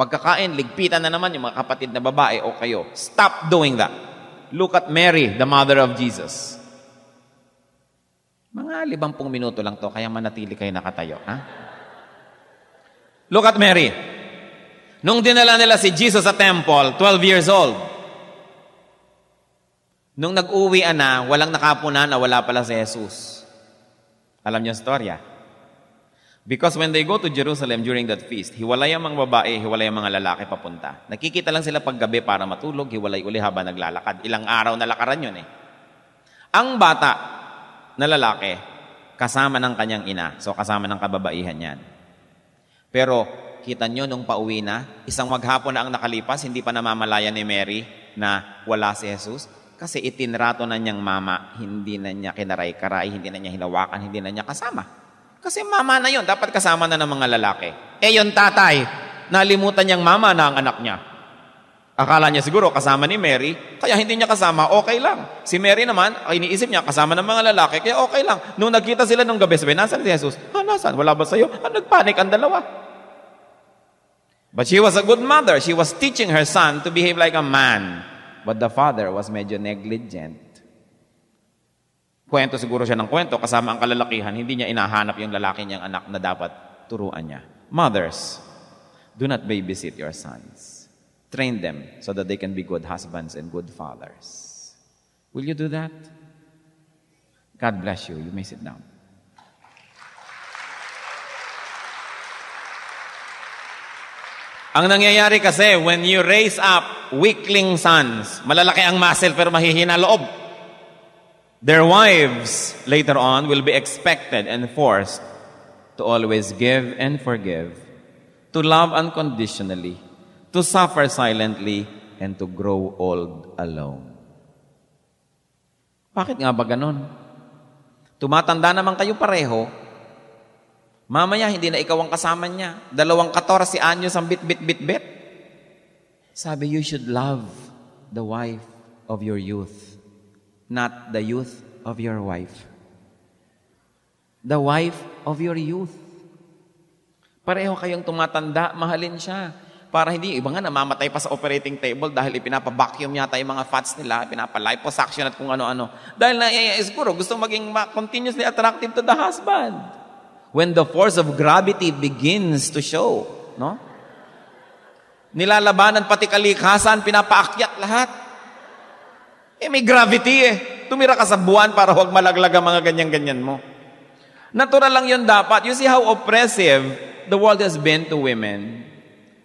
Speaker 2: Pagkakain, ligpitan na naman yung mga kapatid na babae o kayo. Stop doing that. Look at Mary, the mother of Jesus. Mga libampung minuto lang to, kaya manatili kayo nakatayo. Ha? Look at Mary. Nung dinala nila si Jesus sa temple, 12 years old. Nung nag-uwi na, walang nakapunan na wala pala si Jesus. Alam niyo ang storya? Because when they go to Jerusalem during that feast, hiwalay ang mga babae, hiwalay ang mga lalaki papunta. Nakikita lang sila paggabi para matulog, hiwalay uli habang naglalakad. Ilang araw na lakaran yun eh. Ang bata na lalaki, kasama ng kanyang ina. So kasama ng kababaihan yan. Pero kita nyo nung pauwi na, isang maghapon na ang nakalipas, hindi pa namamalaya ni Mary na wala si Jesus kasi itinrato na niyang mama, hindi na niya kinaray-karay, hindi na niya hinawakan, hindi na niya kasama. Kasi mama na yon, dapat kasama na ng mga lalaki. Eh yon tatay, nalimutan niyang mama na ang anak niya. Akala niya siguro kasama ni Mary, kaya hindi niya kasama, okay lang. Si Mary naman, iniisip niya kasama ng mga lalaki, kaya okay lang. Nung nagkita sila nung gabi, sabi, nasan si Jesus? Ah, nasan? Wala ba sa'yo? Ah, nagpanik ang dalawa. But she was a good mother. She was teaching her son to behave like a man. But the father was medyo negligent. Kwento siguro siya ng kwento, kasama ang kalalakihan, hindi niya inahanap yung lalaki niyang anak na dapat turuan niya. Mothers, do not babysit your sons. Train them so that they can be good husbands and good fathers. Will you do that? God bless you. You may sit down. Ang nangyayari kasi, when you raise up weakling sons, malalaki ang muscle pero mahihina loob. Their wives later on will be expected and forced to always give and forgive, to love unconditionally, to suffer silently, and to grow old alone. Bakit nga ba ganun? Tumatanda naman kayo pareho, mamaya hindi na ikaw ang kasama niya. Dalawang 14 Anyo ang bit-bit-bit-bit. Sabi, you should love the wife of your youth not the youth of your wife. The wife of your youth. Pareho kayong tumatanda, mahalin siya. Para hindi, iba nga namamatay pa sa operating table dahil ipinapabacuum yata yung mga fats nila, pinapaliposuction at kung ano-ano. Dahil na, eh, eh siguro gusto maging continuously attractive to the husband. When the force of gravity begins to show, no? Nilalabanan pati kalikasan, pinapaakyat lahat. Eh may gravity eh. Tumira ka sa buwan para huwag malaglag ang mga ganyan-ganyan mo. Natural lang yun dapat. You see how oppressive the world has been to women.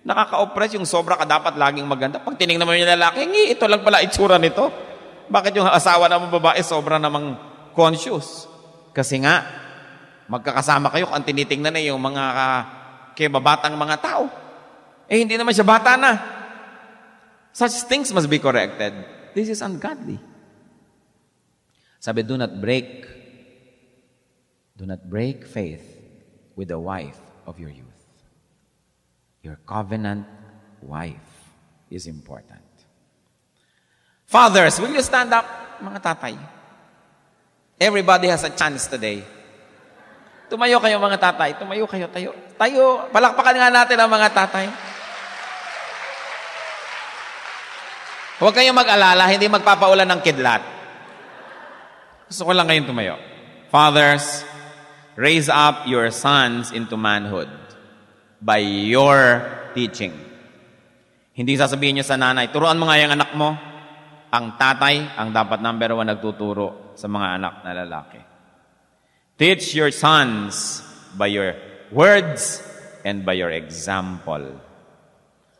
Speaker 2: Nakaka-oppress yung sobra ka dapat laging maganda. Pag tinignan mo yung lalaki, hindi, ito lang pala itsura nito. Bakit yung asawa na mong babae sobra namang conscious? Kasi nga, magkakasama kayo ang tinitingnan na yung mga ah, kebabatang mga tao. Eh, hindi naman siya bata na. Such things must be corrected. This is ungodly. Sabi, do not break, do not break faith with the wife of your youth. Your covenant wife is important. Fathers, will you stand up? Mga tatay. Everybody has a chance today. Tumayo kayo mga tatay. Tumayo kayo, tayo. Tayo, palakpakan nga natin ang mga tatay. Huwag kayong mag-alala, hindi magpapaulan ng kidlat. Gusto ko lang kayong tumayo. Fathers, raise up your sons into manhood by your teaching. Hindi sasabihin niyo sa nanay, turuan mo nga yung anak mo. Ang tatay ang dapat number one nagtuturo sa mga anak na lalaki. Teach your sons by your words and by your example.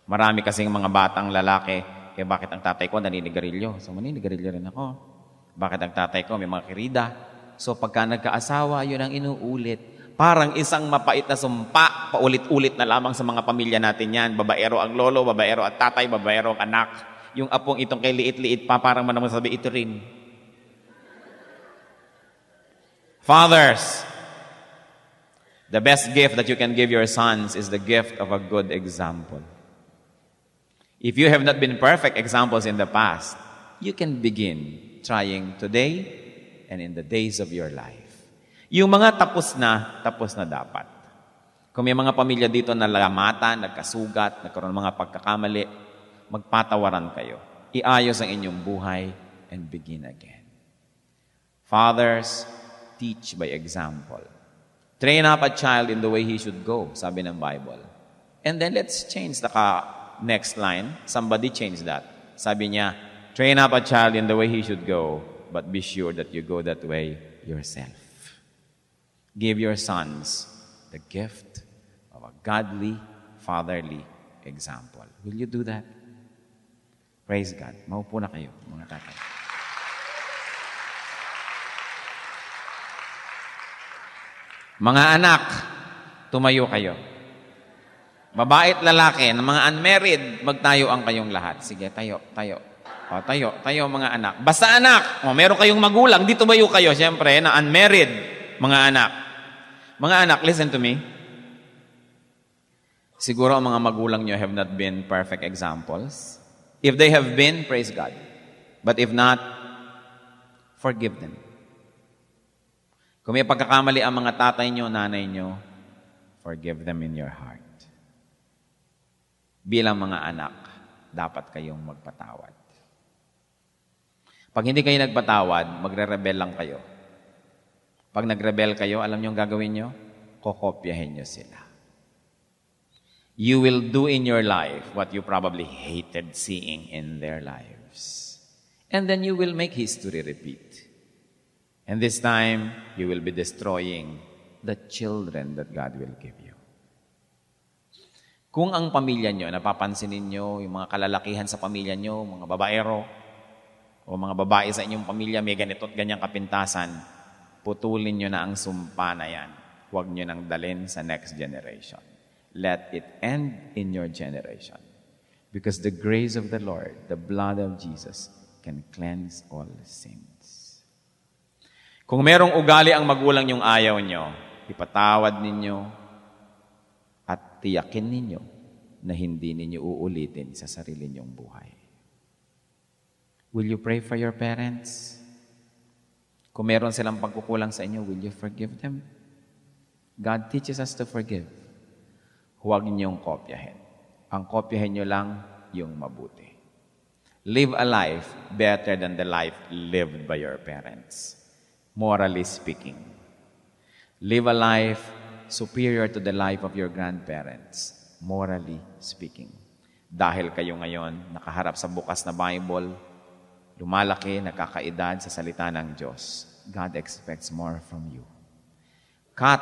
Speaker 2: Marami kasing mga batang lalaki eh bakit ang tatay ko naninigarilyo? So maninigarilyo rin ako. Bakit ang tatay ko may mga kirida? So pagka nagkaasawa, yun ang inuulit. Parang isang mapait na sumpa, paulit-ulit na lamang sa mga pamilya natin yan. Babaero ang lolo, babaero at tatay, babaero ang anak. Yung apong itong kay liit-liit pa, parang man sabi, ito rin. Fathers, the best gift that you can give your sons is the gift of a good example. If you have not been perfect examples in the past, you can begin trying today and in the days of your life. Yung mga tapos na, tapos na dapat. Kung may mga pamilya dito na lamatan, nagkasugat, nagkaroon ng mga pagkakamali, magpatawaran kayo. Iayos ang inyong buhay and begin again. Fathers, teach by example. Train up a child in the way he should go, sabi ng Bible. And then let's change the Next line, somebody changed that. Sabi niya, train up a child in the way he should go, but be sure that you go that way yourself. Give your sons the gift of a godly, fatherly example. Will you do that? Praise God. Maupo na kayo, mga tatay. Mga anak, tumayo kayo. Babae at lalaki, ng mga unmarried, magtayo ang kayong lahat. Sige, tayo, tayo. O, tayo, tayo mga anak. Basta anak, o, meron kayong magulang, dito bayo kayo, siyempre, na unmarried, mga anak. Mga anak, listen to me. Siguro ang mga magulang nyo have not been perfect examples. If they have been, praise God. But if not, forgive them. Kung may pagkakamali ang mga tatay nyo, nanay nyo, forgive them in your heart bilang mga anak, dapat kayong magpatawad. Pag hindi kayo nagpatawad, magre-rebel lang kayo. Pag nagrebel kayo, alam niyo ang gagawin niyo? Kokopyahin niyo sila. You will do in your life what you probably hated seeing in their lives. And then you will make history repeat. And this time, you will be destroying the children that God will give you. Kung ang pamilya nyo, napapansin ninyo, yung mga kalalakihan sa pamilya nyo, mga babaero, o mga babae sa inyong pamilya, may ganito ganyang kapintasan, putulin nyo na ang sumpa na yan. Huwag nyo nang dalin sa next generation. Let it end in your generation. Because the grace of the Lord, the blood of Jesus, can cleanse all sins. Kung merong ugali ang magulang yung ayaw nyo, ipatawad ninyo, at tiyakin ninyo na hindi ninyo uulitin sa sarili ninyong buhay. Will you pray for your parents? Kung meron silang pagkukulang sa inyo, will you forgive them? God teaches us to forgive. Huwag niyong kopyahin. Ang kopyahin niyo lang yung mabuti. Live a life better than the life lived by your parents. Morally speaking. Live a life superior to the life of your grandparents, morally speaking. Dahil kayo ngayon nakaharap sa bukas na Bible, lumalaki, nagkakaedad sa salita ng Diyos. God expects more from you. Cut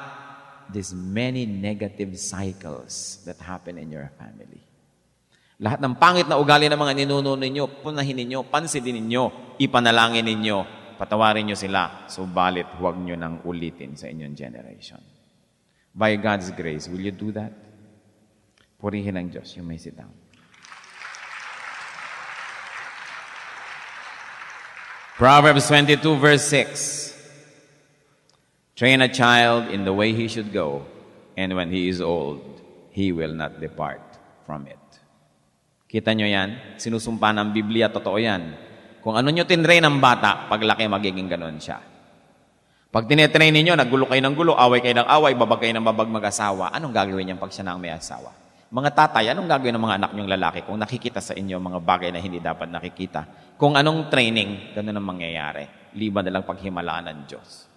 Speaker 2: these many negative cycles that happen in your family. Lahat ng pangit na ugali ng mga ninuno ninyo, punahin ninyo, pansinin ninyo, ipanalangin ninyo, patawarin nyo sila, subalit huwag nyo nang ulitin sa inyong generation by God's grace. Will you do that? Purihin ang Diyos. You may sit down. Proverbs 22 verse 6. Train a child in the way he should go, and when he is old, he will not depart from it. Kita nyo yan? Sinusumpa ng Biblia, totoo yan. Kung ano nyo tinrain ng bata, paglaki magiging ganon siya. Pag tinetrain ninyo, naggulo kayo ng gulo, away kayo ng away, babag kayo ng babag mag-asawa, anong gagawin niyan pag siya na ang may asawa? Mga tatay, anong gagawin ng mga anak niyong lalaki kung nakikita sa inyo mga bagay na hindi dapat nakikita? Kung anong training, ganun ang mangyayari. Liban na lang paghimalaan ng Diyos.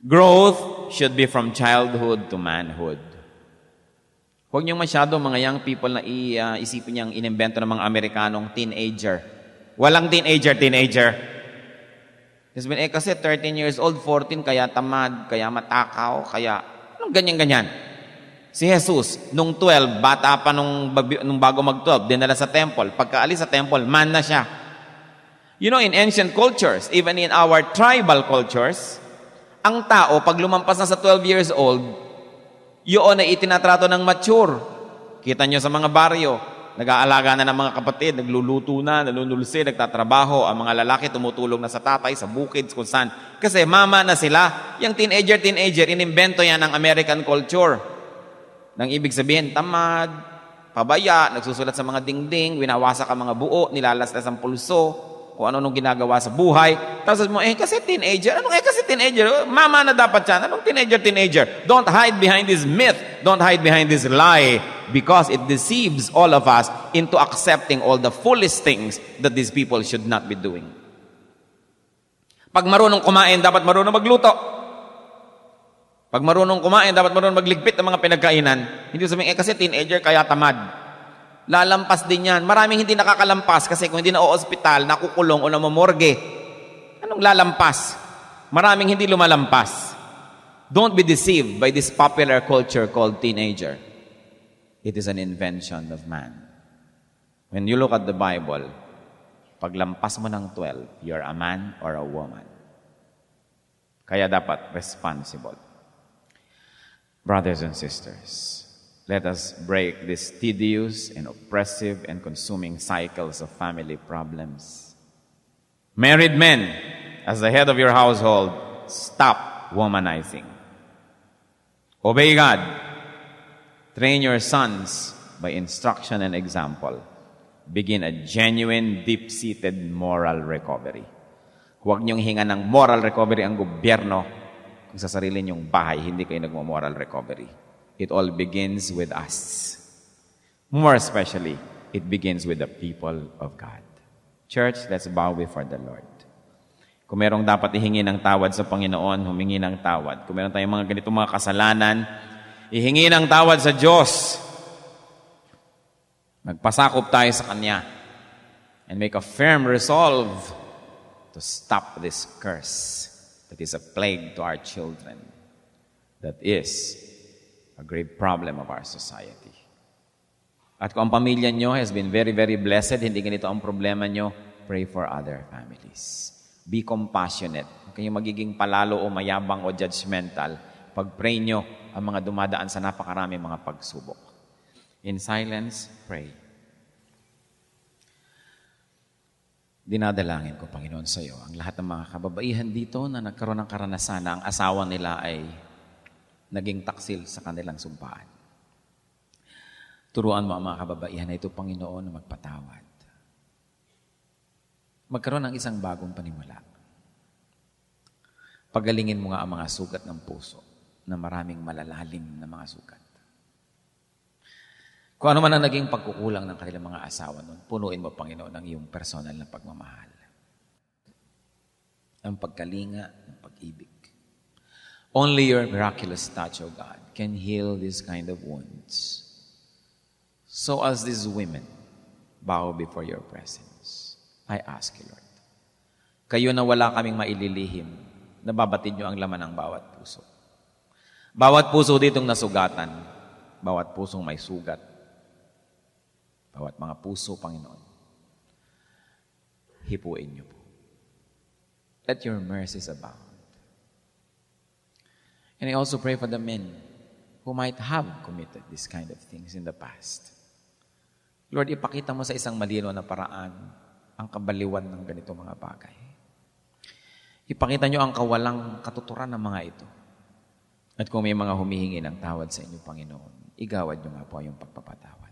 Speaker 2: Growth should be from childhood to manhood. Huwag niyong masyado mga young people na iisipin ah, uh, niyang inimbento ng mga Amerikanong teenager. Walang teenager, teenager. Yes, when, eh, kasi 13 years old, 14, kaya tamad, kaya matakaw, kaya ganyan-ganyan. Si Jesus, nung 12, bata pa nung, nung bago mag-12, dinala sa temple. Pagkaalis sa temple, man na siya. You know, in ancient cultures, even in our tribal cultures, ang tao, pag lumampas na sa 12 years old, yun ay itinatrato ng mature. Kita nyo sa mga baryo, nag-aalaga na ng mga kapatid, nagluluto na, nanunulsi, nagtatrabaho, ang mga lalaki tumutulong na sa tatay, sa bukid, kung saan. Kasi mama na sila. Yung teenager, teenager, inimbento yan ng American culture. Nang ibig sabihin, tamad, pabaya, nagsusulat sa mga dingding, winawasa ka mga buo, nilalaslas ang pulso, kung ano nung ginagawa sa buhay. Tapos mo, eh kasi teenager. Anong eh kasi teenager? Mama na dapat yan. Anong teenager, teenager? Don't hide behind this myth. Don't hide behind this lie. Because it deceives all of us into accepting all the foolish things that these people should not be doing. Pag marunong kumain, dapat marunong magluto. Pag marunong kumain, dapat marunong magligpit ng mga pinagkainan. Hindi sabihin, eh kasi teenager, kaya tamad. Lalampas din yan. Maraming hindi nakakalampas kasi kung hindi na ospital, nakukulong o namomorgue. Anong lalampas? Maraming hindi lumalampas. Don't be deceived by this popular culture called teenager. It is an invention of man. When you look at the Bible, paglampas mo ng 12, you're a man or a woman. Kaya dapat responsible. Brothers and sisters, Let us break these tedious and oppressive and consuming cycles of family problems. Married men, as the head of your household, stop womanizing. Obey God. Train your sons by instruction and example. Begin a genuine, deep-seated moral recovery. Huwag niyong hinga ng moral recovery ang gobyerno kung sa sarili niyong bahay hindi kayo nagmo-moral recovery. It all begins with us. More especially, it begins with the people of God. Church, let's bow before the Lord. Kung merong dapat ihingi ng tawad sa Panginoon, humingi ng tawad. Kung meron tayong mga ganitong mga kasalanan, ihingi ng tawad sa Diyos. Magpasakop tayo sa Kanya and make a firm resolve to stop this curse that is a plague to our children, that is a grave problem of our society. At kung ang pamilya nyo has been very, very blessed, hindi ganito ang problema nyo, pray for other families. Be compassionate. Huwag kayong magiging palalo o mayabang o judgmental. Pag-pray nyo ang mga dumadaan sa napakarami mga pagsubok. In silence, pray. Dinadalangin ko, Panginoon, sa iyo ang lahat ng mga kababaihan dito na nagkaroon ng karanasan na ang asawa nila ay naging taksil sa kanilang sumpaan. Turuan mo ang mga kababaihan na ito, Panginoon, na magpatawad. Magkaroon ng isang bagong panimula. Pagalingin mo nga ang mga sugat ng puso na maraming malalalim na mga sugat. Kung ano man ang naging pagkukulang ng kanilang mga asawa noon, punuin mo, Panginoon, ang iyong personal na pagmamahal. Ang pagkalinga, ang pag-ibig. Only your miraculous touch, O God, can heal these kind of wounds. So as these women bow before your presence, I ask you, Lord, kayo na wala kaming maililihim, nababatid niyo ang laman ng bawat puso. Bawat puso ditong nasugatan, bawat pusong may sugat, bawat mga puso, Panginoon, hipuin niyo po. Let your mercies abound And I also pray for the men who might have committed these kind of things in the past. Lord, ipakita mo sa isang malino na paraan ang kabaliwan ng ganito mga bagay. Ipakita nyo ang kawalang katuturan ng mga ito. At kung may mga humihingi ng tawad sa inyo, Panginoon, igawad nyo nga po yung pagpapatawad.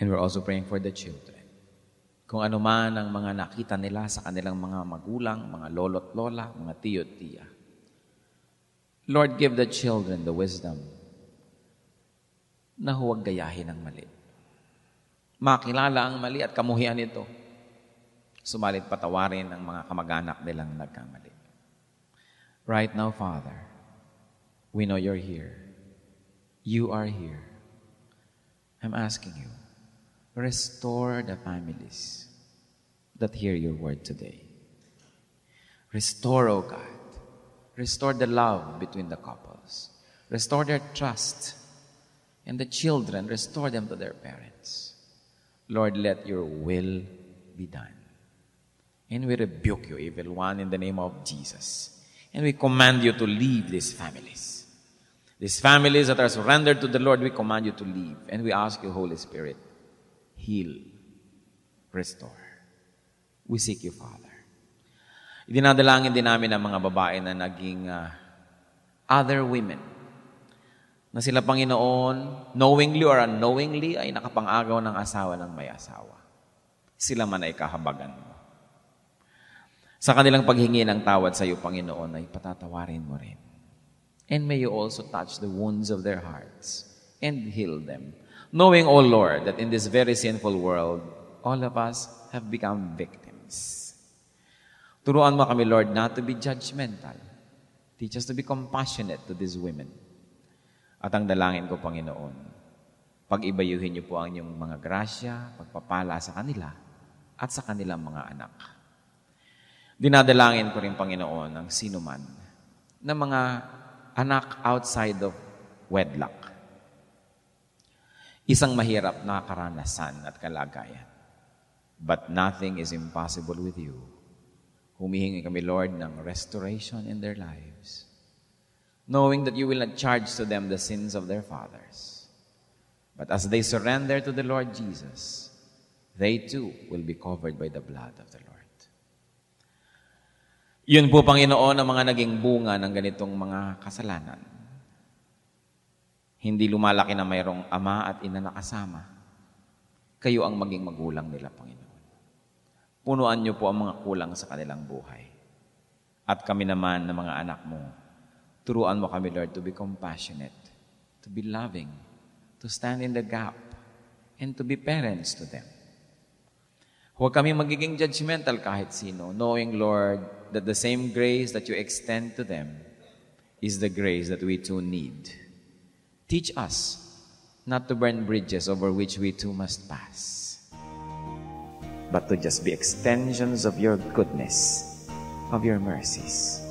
Speaker 2: And we're also praying for the children. Kung ano man ang mga nakita nila sa kanilang mga magulang, mga lolo't lola, mga tiyo't tiya Lord, give the children the wisdom na huwag gayahin ang mali. Makilala ang mali at kamuhian ito. Sumalit patawarin ang mga kamag-anak nilang nagkamali. Right now, Father, we know you're here. You are here. I'm asking you, restore the families that hear your word today. Restore, O God, Restore the love between the couples. Restore their trust. And the children, restore them to their parents. Lord, let your will be done. And we rebuke you, evil one, in the name of Jesus. And we command you to leave these families. These families that are surrendered to the Lord, we command you to leave. And we ask you, Holy Spirit, heal, restore. We seek you, Father. Idinadalangin din namin ang mga babae na naging uh, other women. Na sila, Panginoon, knowingly or unknowingly, ay nakapangagaw ng asawa ng may asawa. Sila man ay kahabagan mo. Sa kanilang paghingi ng tawad sa iyo, Panginoon, ay patatawarin mo rin. And may you also touch the wounds of their hearts and heal them. Knowing, O Lord, that in this very sinful world, all of us have become victims. Turuan mo kami, Lord, not to be judgmental. Teach us to be compassionate to these women. At ang dalangin ko, Panginoon, pag-ibayuhin niyo po ang inyong mga grasya, pagpapala sa kanila at sa kanilang mga anak. Dinadalangin ko rin, Panginoon, ang sinuman na mga anak outside of wedlock. Isang mahirap na karanasan at kalagayan. But nothing is impossible with you. Humihingi kami, Lord, ng restoration in their lives, knowing that you will not charge to them the sins of their fathers. But as they surrender to the Lord Jesus, they too will be covered by the blood of the Lord. Yun po, Panginoon, ang mga naging bunga ng ganitong mga kasalanan. Hindi lumalaki na mayroong ama at ina na kasama. Kayo ang maging magulang nila, Panginoon. Punuan niyo po ang mga kulang sa kanilang buhay. At kami naman na mga anak mo, turuan mo kami, Lord, to be compassionate, to be loving, to stand in the gap, and to be parents to them. Huwag kami magiging judgmental kahit sino, knowing, Lord, that the same grace that you extend to them is the grace that we too need. Teach us not to burn bridges over which we too must pass but to just be extensions of your goodness, of your mercies.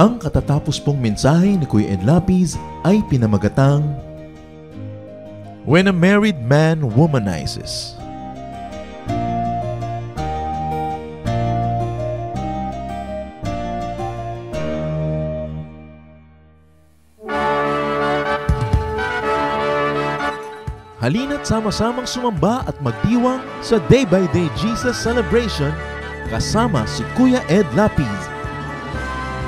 Speaker 1: Ang katatapos pong mensahe ni Kuya Ed Lapis ay pinamagatang When a married man womanizes, at sama-samang sumamba at magdiwang sa Day by Day Jesus Celebration kasama si Kuya Ed Lapid.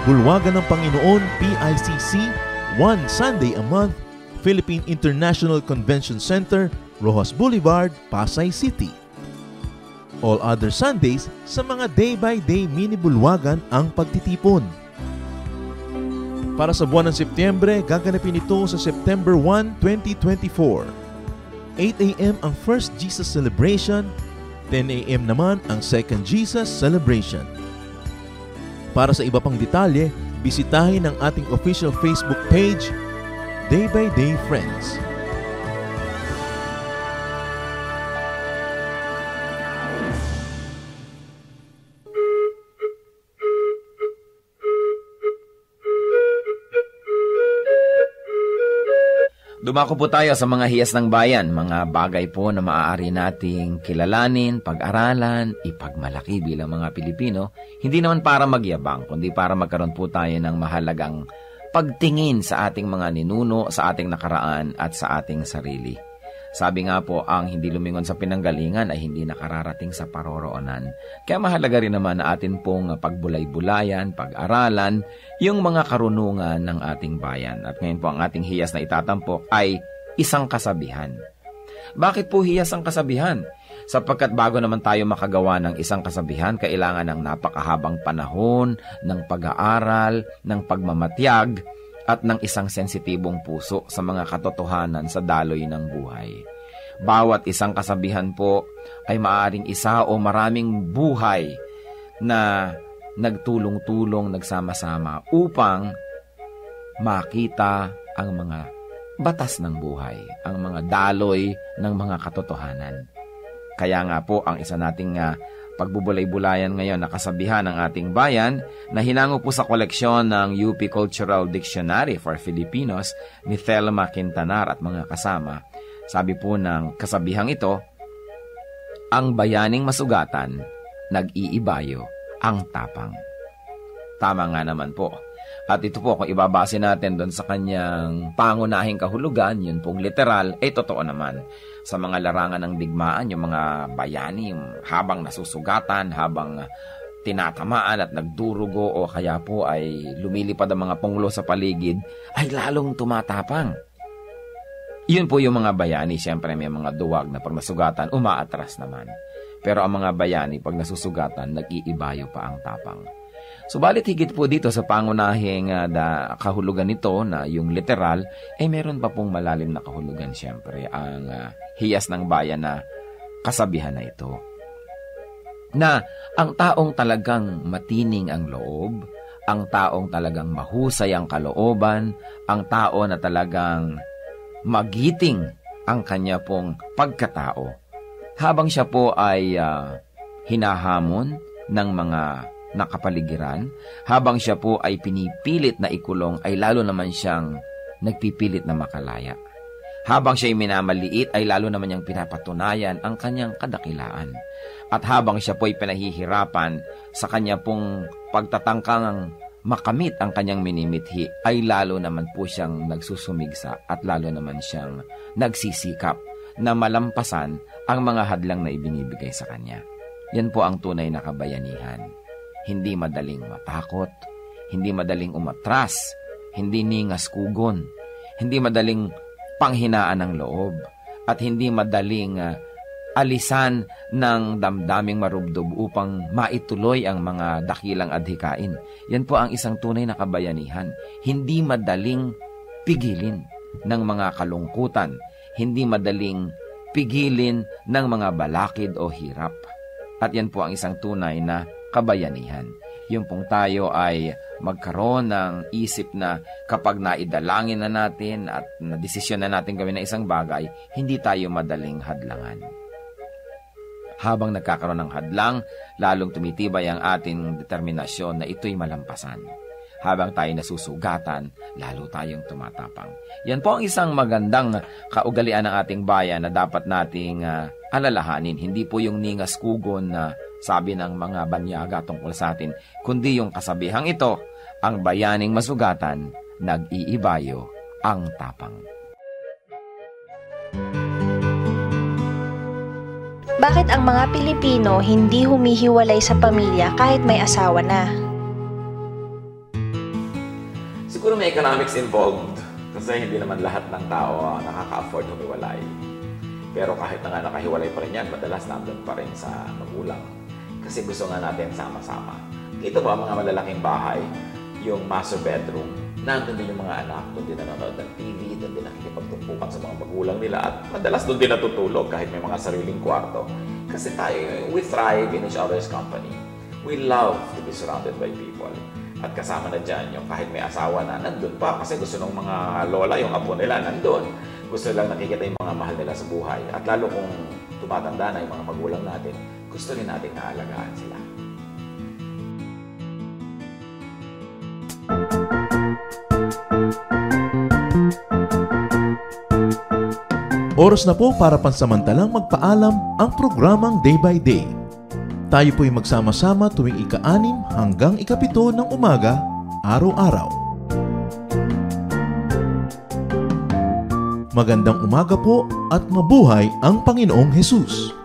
Speaker 1: Bulwagan ng Panginoon PICC, one Sunday a month, Philippine International Convention Center, Rojas Boulevard, Pasay City. All other Sundays, sa mga day-by-day mini-bulwagan ang pagtitipon. Para sa buwan ng Setyembre, gaganapin ito sa September 1, 2024. 8am ang first Jesus celebration, 10am naman ang second Jesus celebration. Para sa iba pang detalye, bisitahin ang ating official Facebook page, Day by Day Friends.
Speaker 2: Dumako po tayo sa mga hiyas ng bayan, mga bagay po na maaari nating kilalanin, pag-aralan, ipagmalaki bilang mga Pilipino, hindi naman para magyabang, kundi para magkaroon po tayo ng mahalagang pagtingin sa ating mga ninuno, sa ating nakaraan at sa ating sarili. Sabi nga po, ang hindi lumingon sa pinanggalingan ay hindi nakararating sa paroroonan. Kaya mahalaga rin naman na atin pong pagbulay-bulayan, pag-aralan, yung mga karunungan ng ating bayan. At ngayon po ang ating hiyas na itatampok ay isang kasabihan. Bakit po hiyas ang kasabihan? sapagkat bago naman tayo makagawa ng isang kasabihan, kailangan ng napakahabang panahon, ng pag-aaral, ng pagmamatyag, at ng isang sensitibong puso sa mga katotohanan sa daloy ng buhay. Bawat isang kasabihan po ay maaring isa o maraming buhay na nagtulong-tulong, nagsama-sama upang makita ang mga batas ng buhay, ang mga daloy ng mga katotohanan. Kaya nga po ang isa nating uh, pagbubulay-bulayan ngayon na kasabihan ng ating bayan na hinango po sa koleksyon ng UP Cultural Dictionary for Filipinos ni Thelma Quintanar at mga kasama. Sabi po ng kasabihang ito, Ang bayaning masugatan, nag-iibayo ang tapang. Tama nga naman po. At ito po, kung ibabase natin doon sa kanyang pangunahing kahulugan, yun pong literal, ay eh, totoo naman sa mga larangan ng digmaan, yung mga bayani, yung habang nasusugatan, habang tinatamaan at nagdurugo o kaya po ay lumilipad ang mga punglo sa paligid, ay lalong tumatapang. Iyon po yung mga bayani, siyempre may mga duwag na pag nasugatan, umaatras naman. Pero ang mga bayani, pag nasusugatan, nag-iibayo pa ang tapang. Subalit higit po dito sa pangunahing uh, ah, da, kahulugan nito na yung literal, ay eh, meron pa pong malalim na kahulugan siyempre ang uh, hiyas ng bayan na kasabihan na ito. Na ang taong talagang matining ang loob, ang taong talagang mahusay ang kalooban, ang tao na talagang magiting ang kanya pong pagkatao. Habang siya po ay uh, hinahamon ng mga na kapaligiran, habang siya po ay pinipilit na ikulong ay lalo naman siyang nagpipilit na makalaya. Habang siya ay minamaliit ay lalo naman niyang pinapatunayan ang kanyang kadakilaan. At habang siya po ay pinahihirapan sa kanya pong pagtatangkang makamit ang kanyang minimithi, ay lalo naman po siyang nagsusumigsa at lalo naman siyang nagsisikap na malampasan ang mga hadlang na ibinibigay sa kanya. Yan po ang tunay na kabayanihan hindi madaling matakot, hindi madaling umatras, hindi ningas kugon, hindi madaling panghinaan ng loob, at hindi madaling uh, alisan ng damdaming marubdob upang maituloy ang mga dakilang adhikain. Yan po ang isang tunay na kabayanihan. Hindi madaling pigilin ng mga kalungkutan, hindi madaling pigilin ng mga balakid o hirap. At yan po ang isang tunay na kabayanihan. Yung pong tayo ay magkaroon ng isip na kapag naidalangin na natin at nadesisyon na natin gawin na isang bagay, hindi tayo madaling hadlangan. Habang nagkakaroon ng hadlang, lalong tumitibay ang ating determinasyon na ito'y malampasan. Habang tayo nasusugatan, lalo tayong tumatapang. Yan po ang isang magandang kaugalian ng ating bayan na dapat nating uh, alalahanin. Hindi po yung ningas kugon na uh, sabi ng mga banyaga tungkol sa atin, kundi yung kasabihang ito, ang bayaning masugatan, nag-iibayo ang tapang. Bakit ang mga Pilipino hindi humihiwalay sa pamilya kahit may asawa na? Siguro may economics involved kasi hindi naman lahat ng tao nakaka-afford humiwalay. Pero kahit na nga nakahiwalay pa rin yan, madalas nandun pa rin sa magulang kasi gusto nga natin sama-sama. Ito ba, mga malalaking bahay, yung master bedroom, nandun din yung mga anak, doon din nanonood ng TV, doon din nakikipagtumpukan sa mga magulang nila at madalas doon din natutulog kahit may mga sariling kwarto. Kasi tayo, we thrive in each other's company. We love to be surrounded by people. At kasama na dyan yung kahit may asawa na, nandun pa. Kasi gusto ng mga lola, yung apo nila, nandun. Gusto lang nakikita yung mga mahal nila sa buhay. At lalo kung tumatanda na yung mga magulang natin, gusto rin natin naalagaan sila.
Speaker 1: Oras na po para pansamantalang magpaalam ang programang Day by Day. Tayo po'y magsama-sama tuwing ika-anim hanggang ikapito ng umaga, araw-araw. Magandang umaga po at mabuhay ang Panginoong Hesus!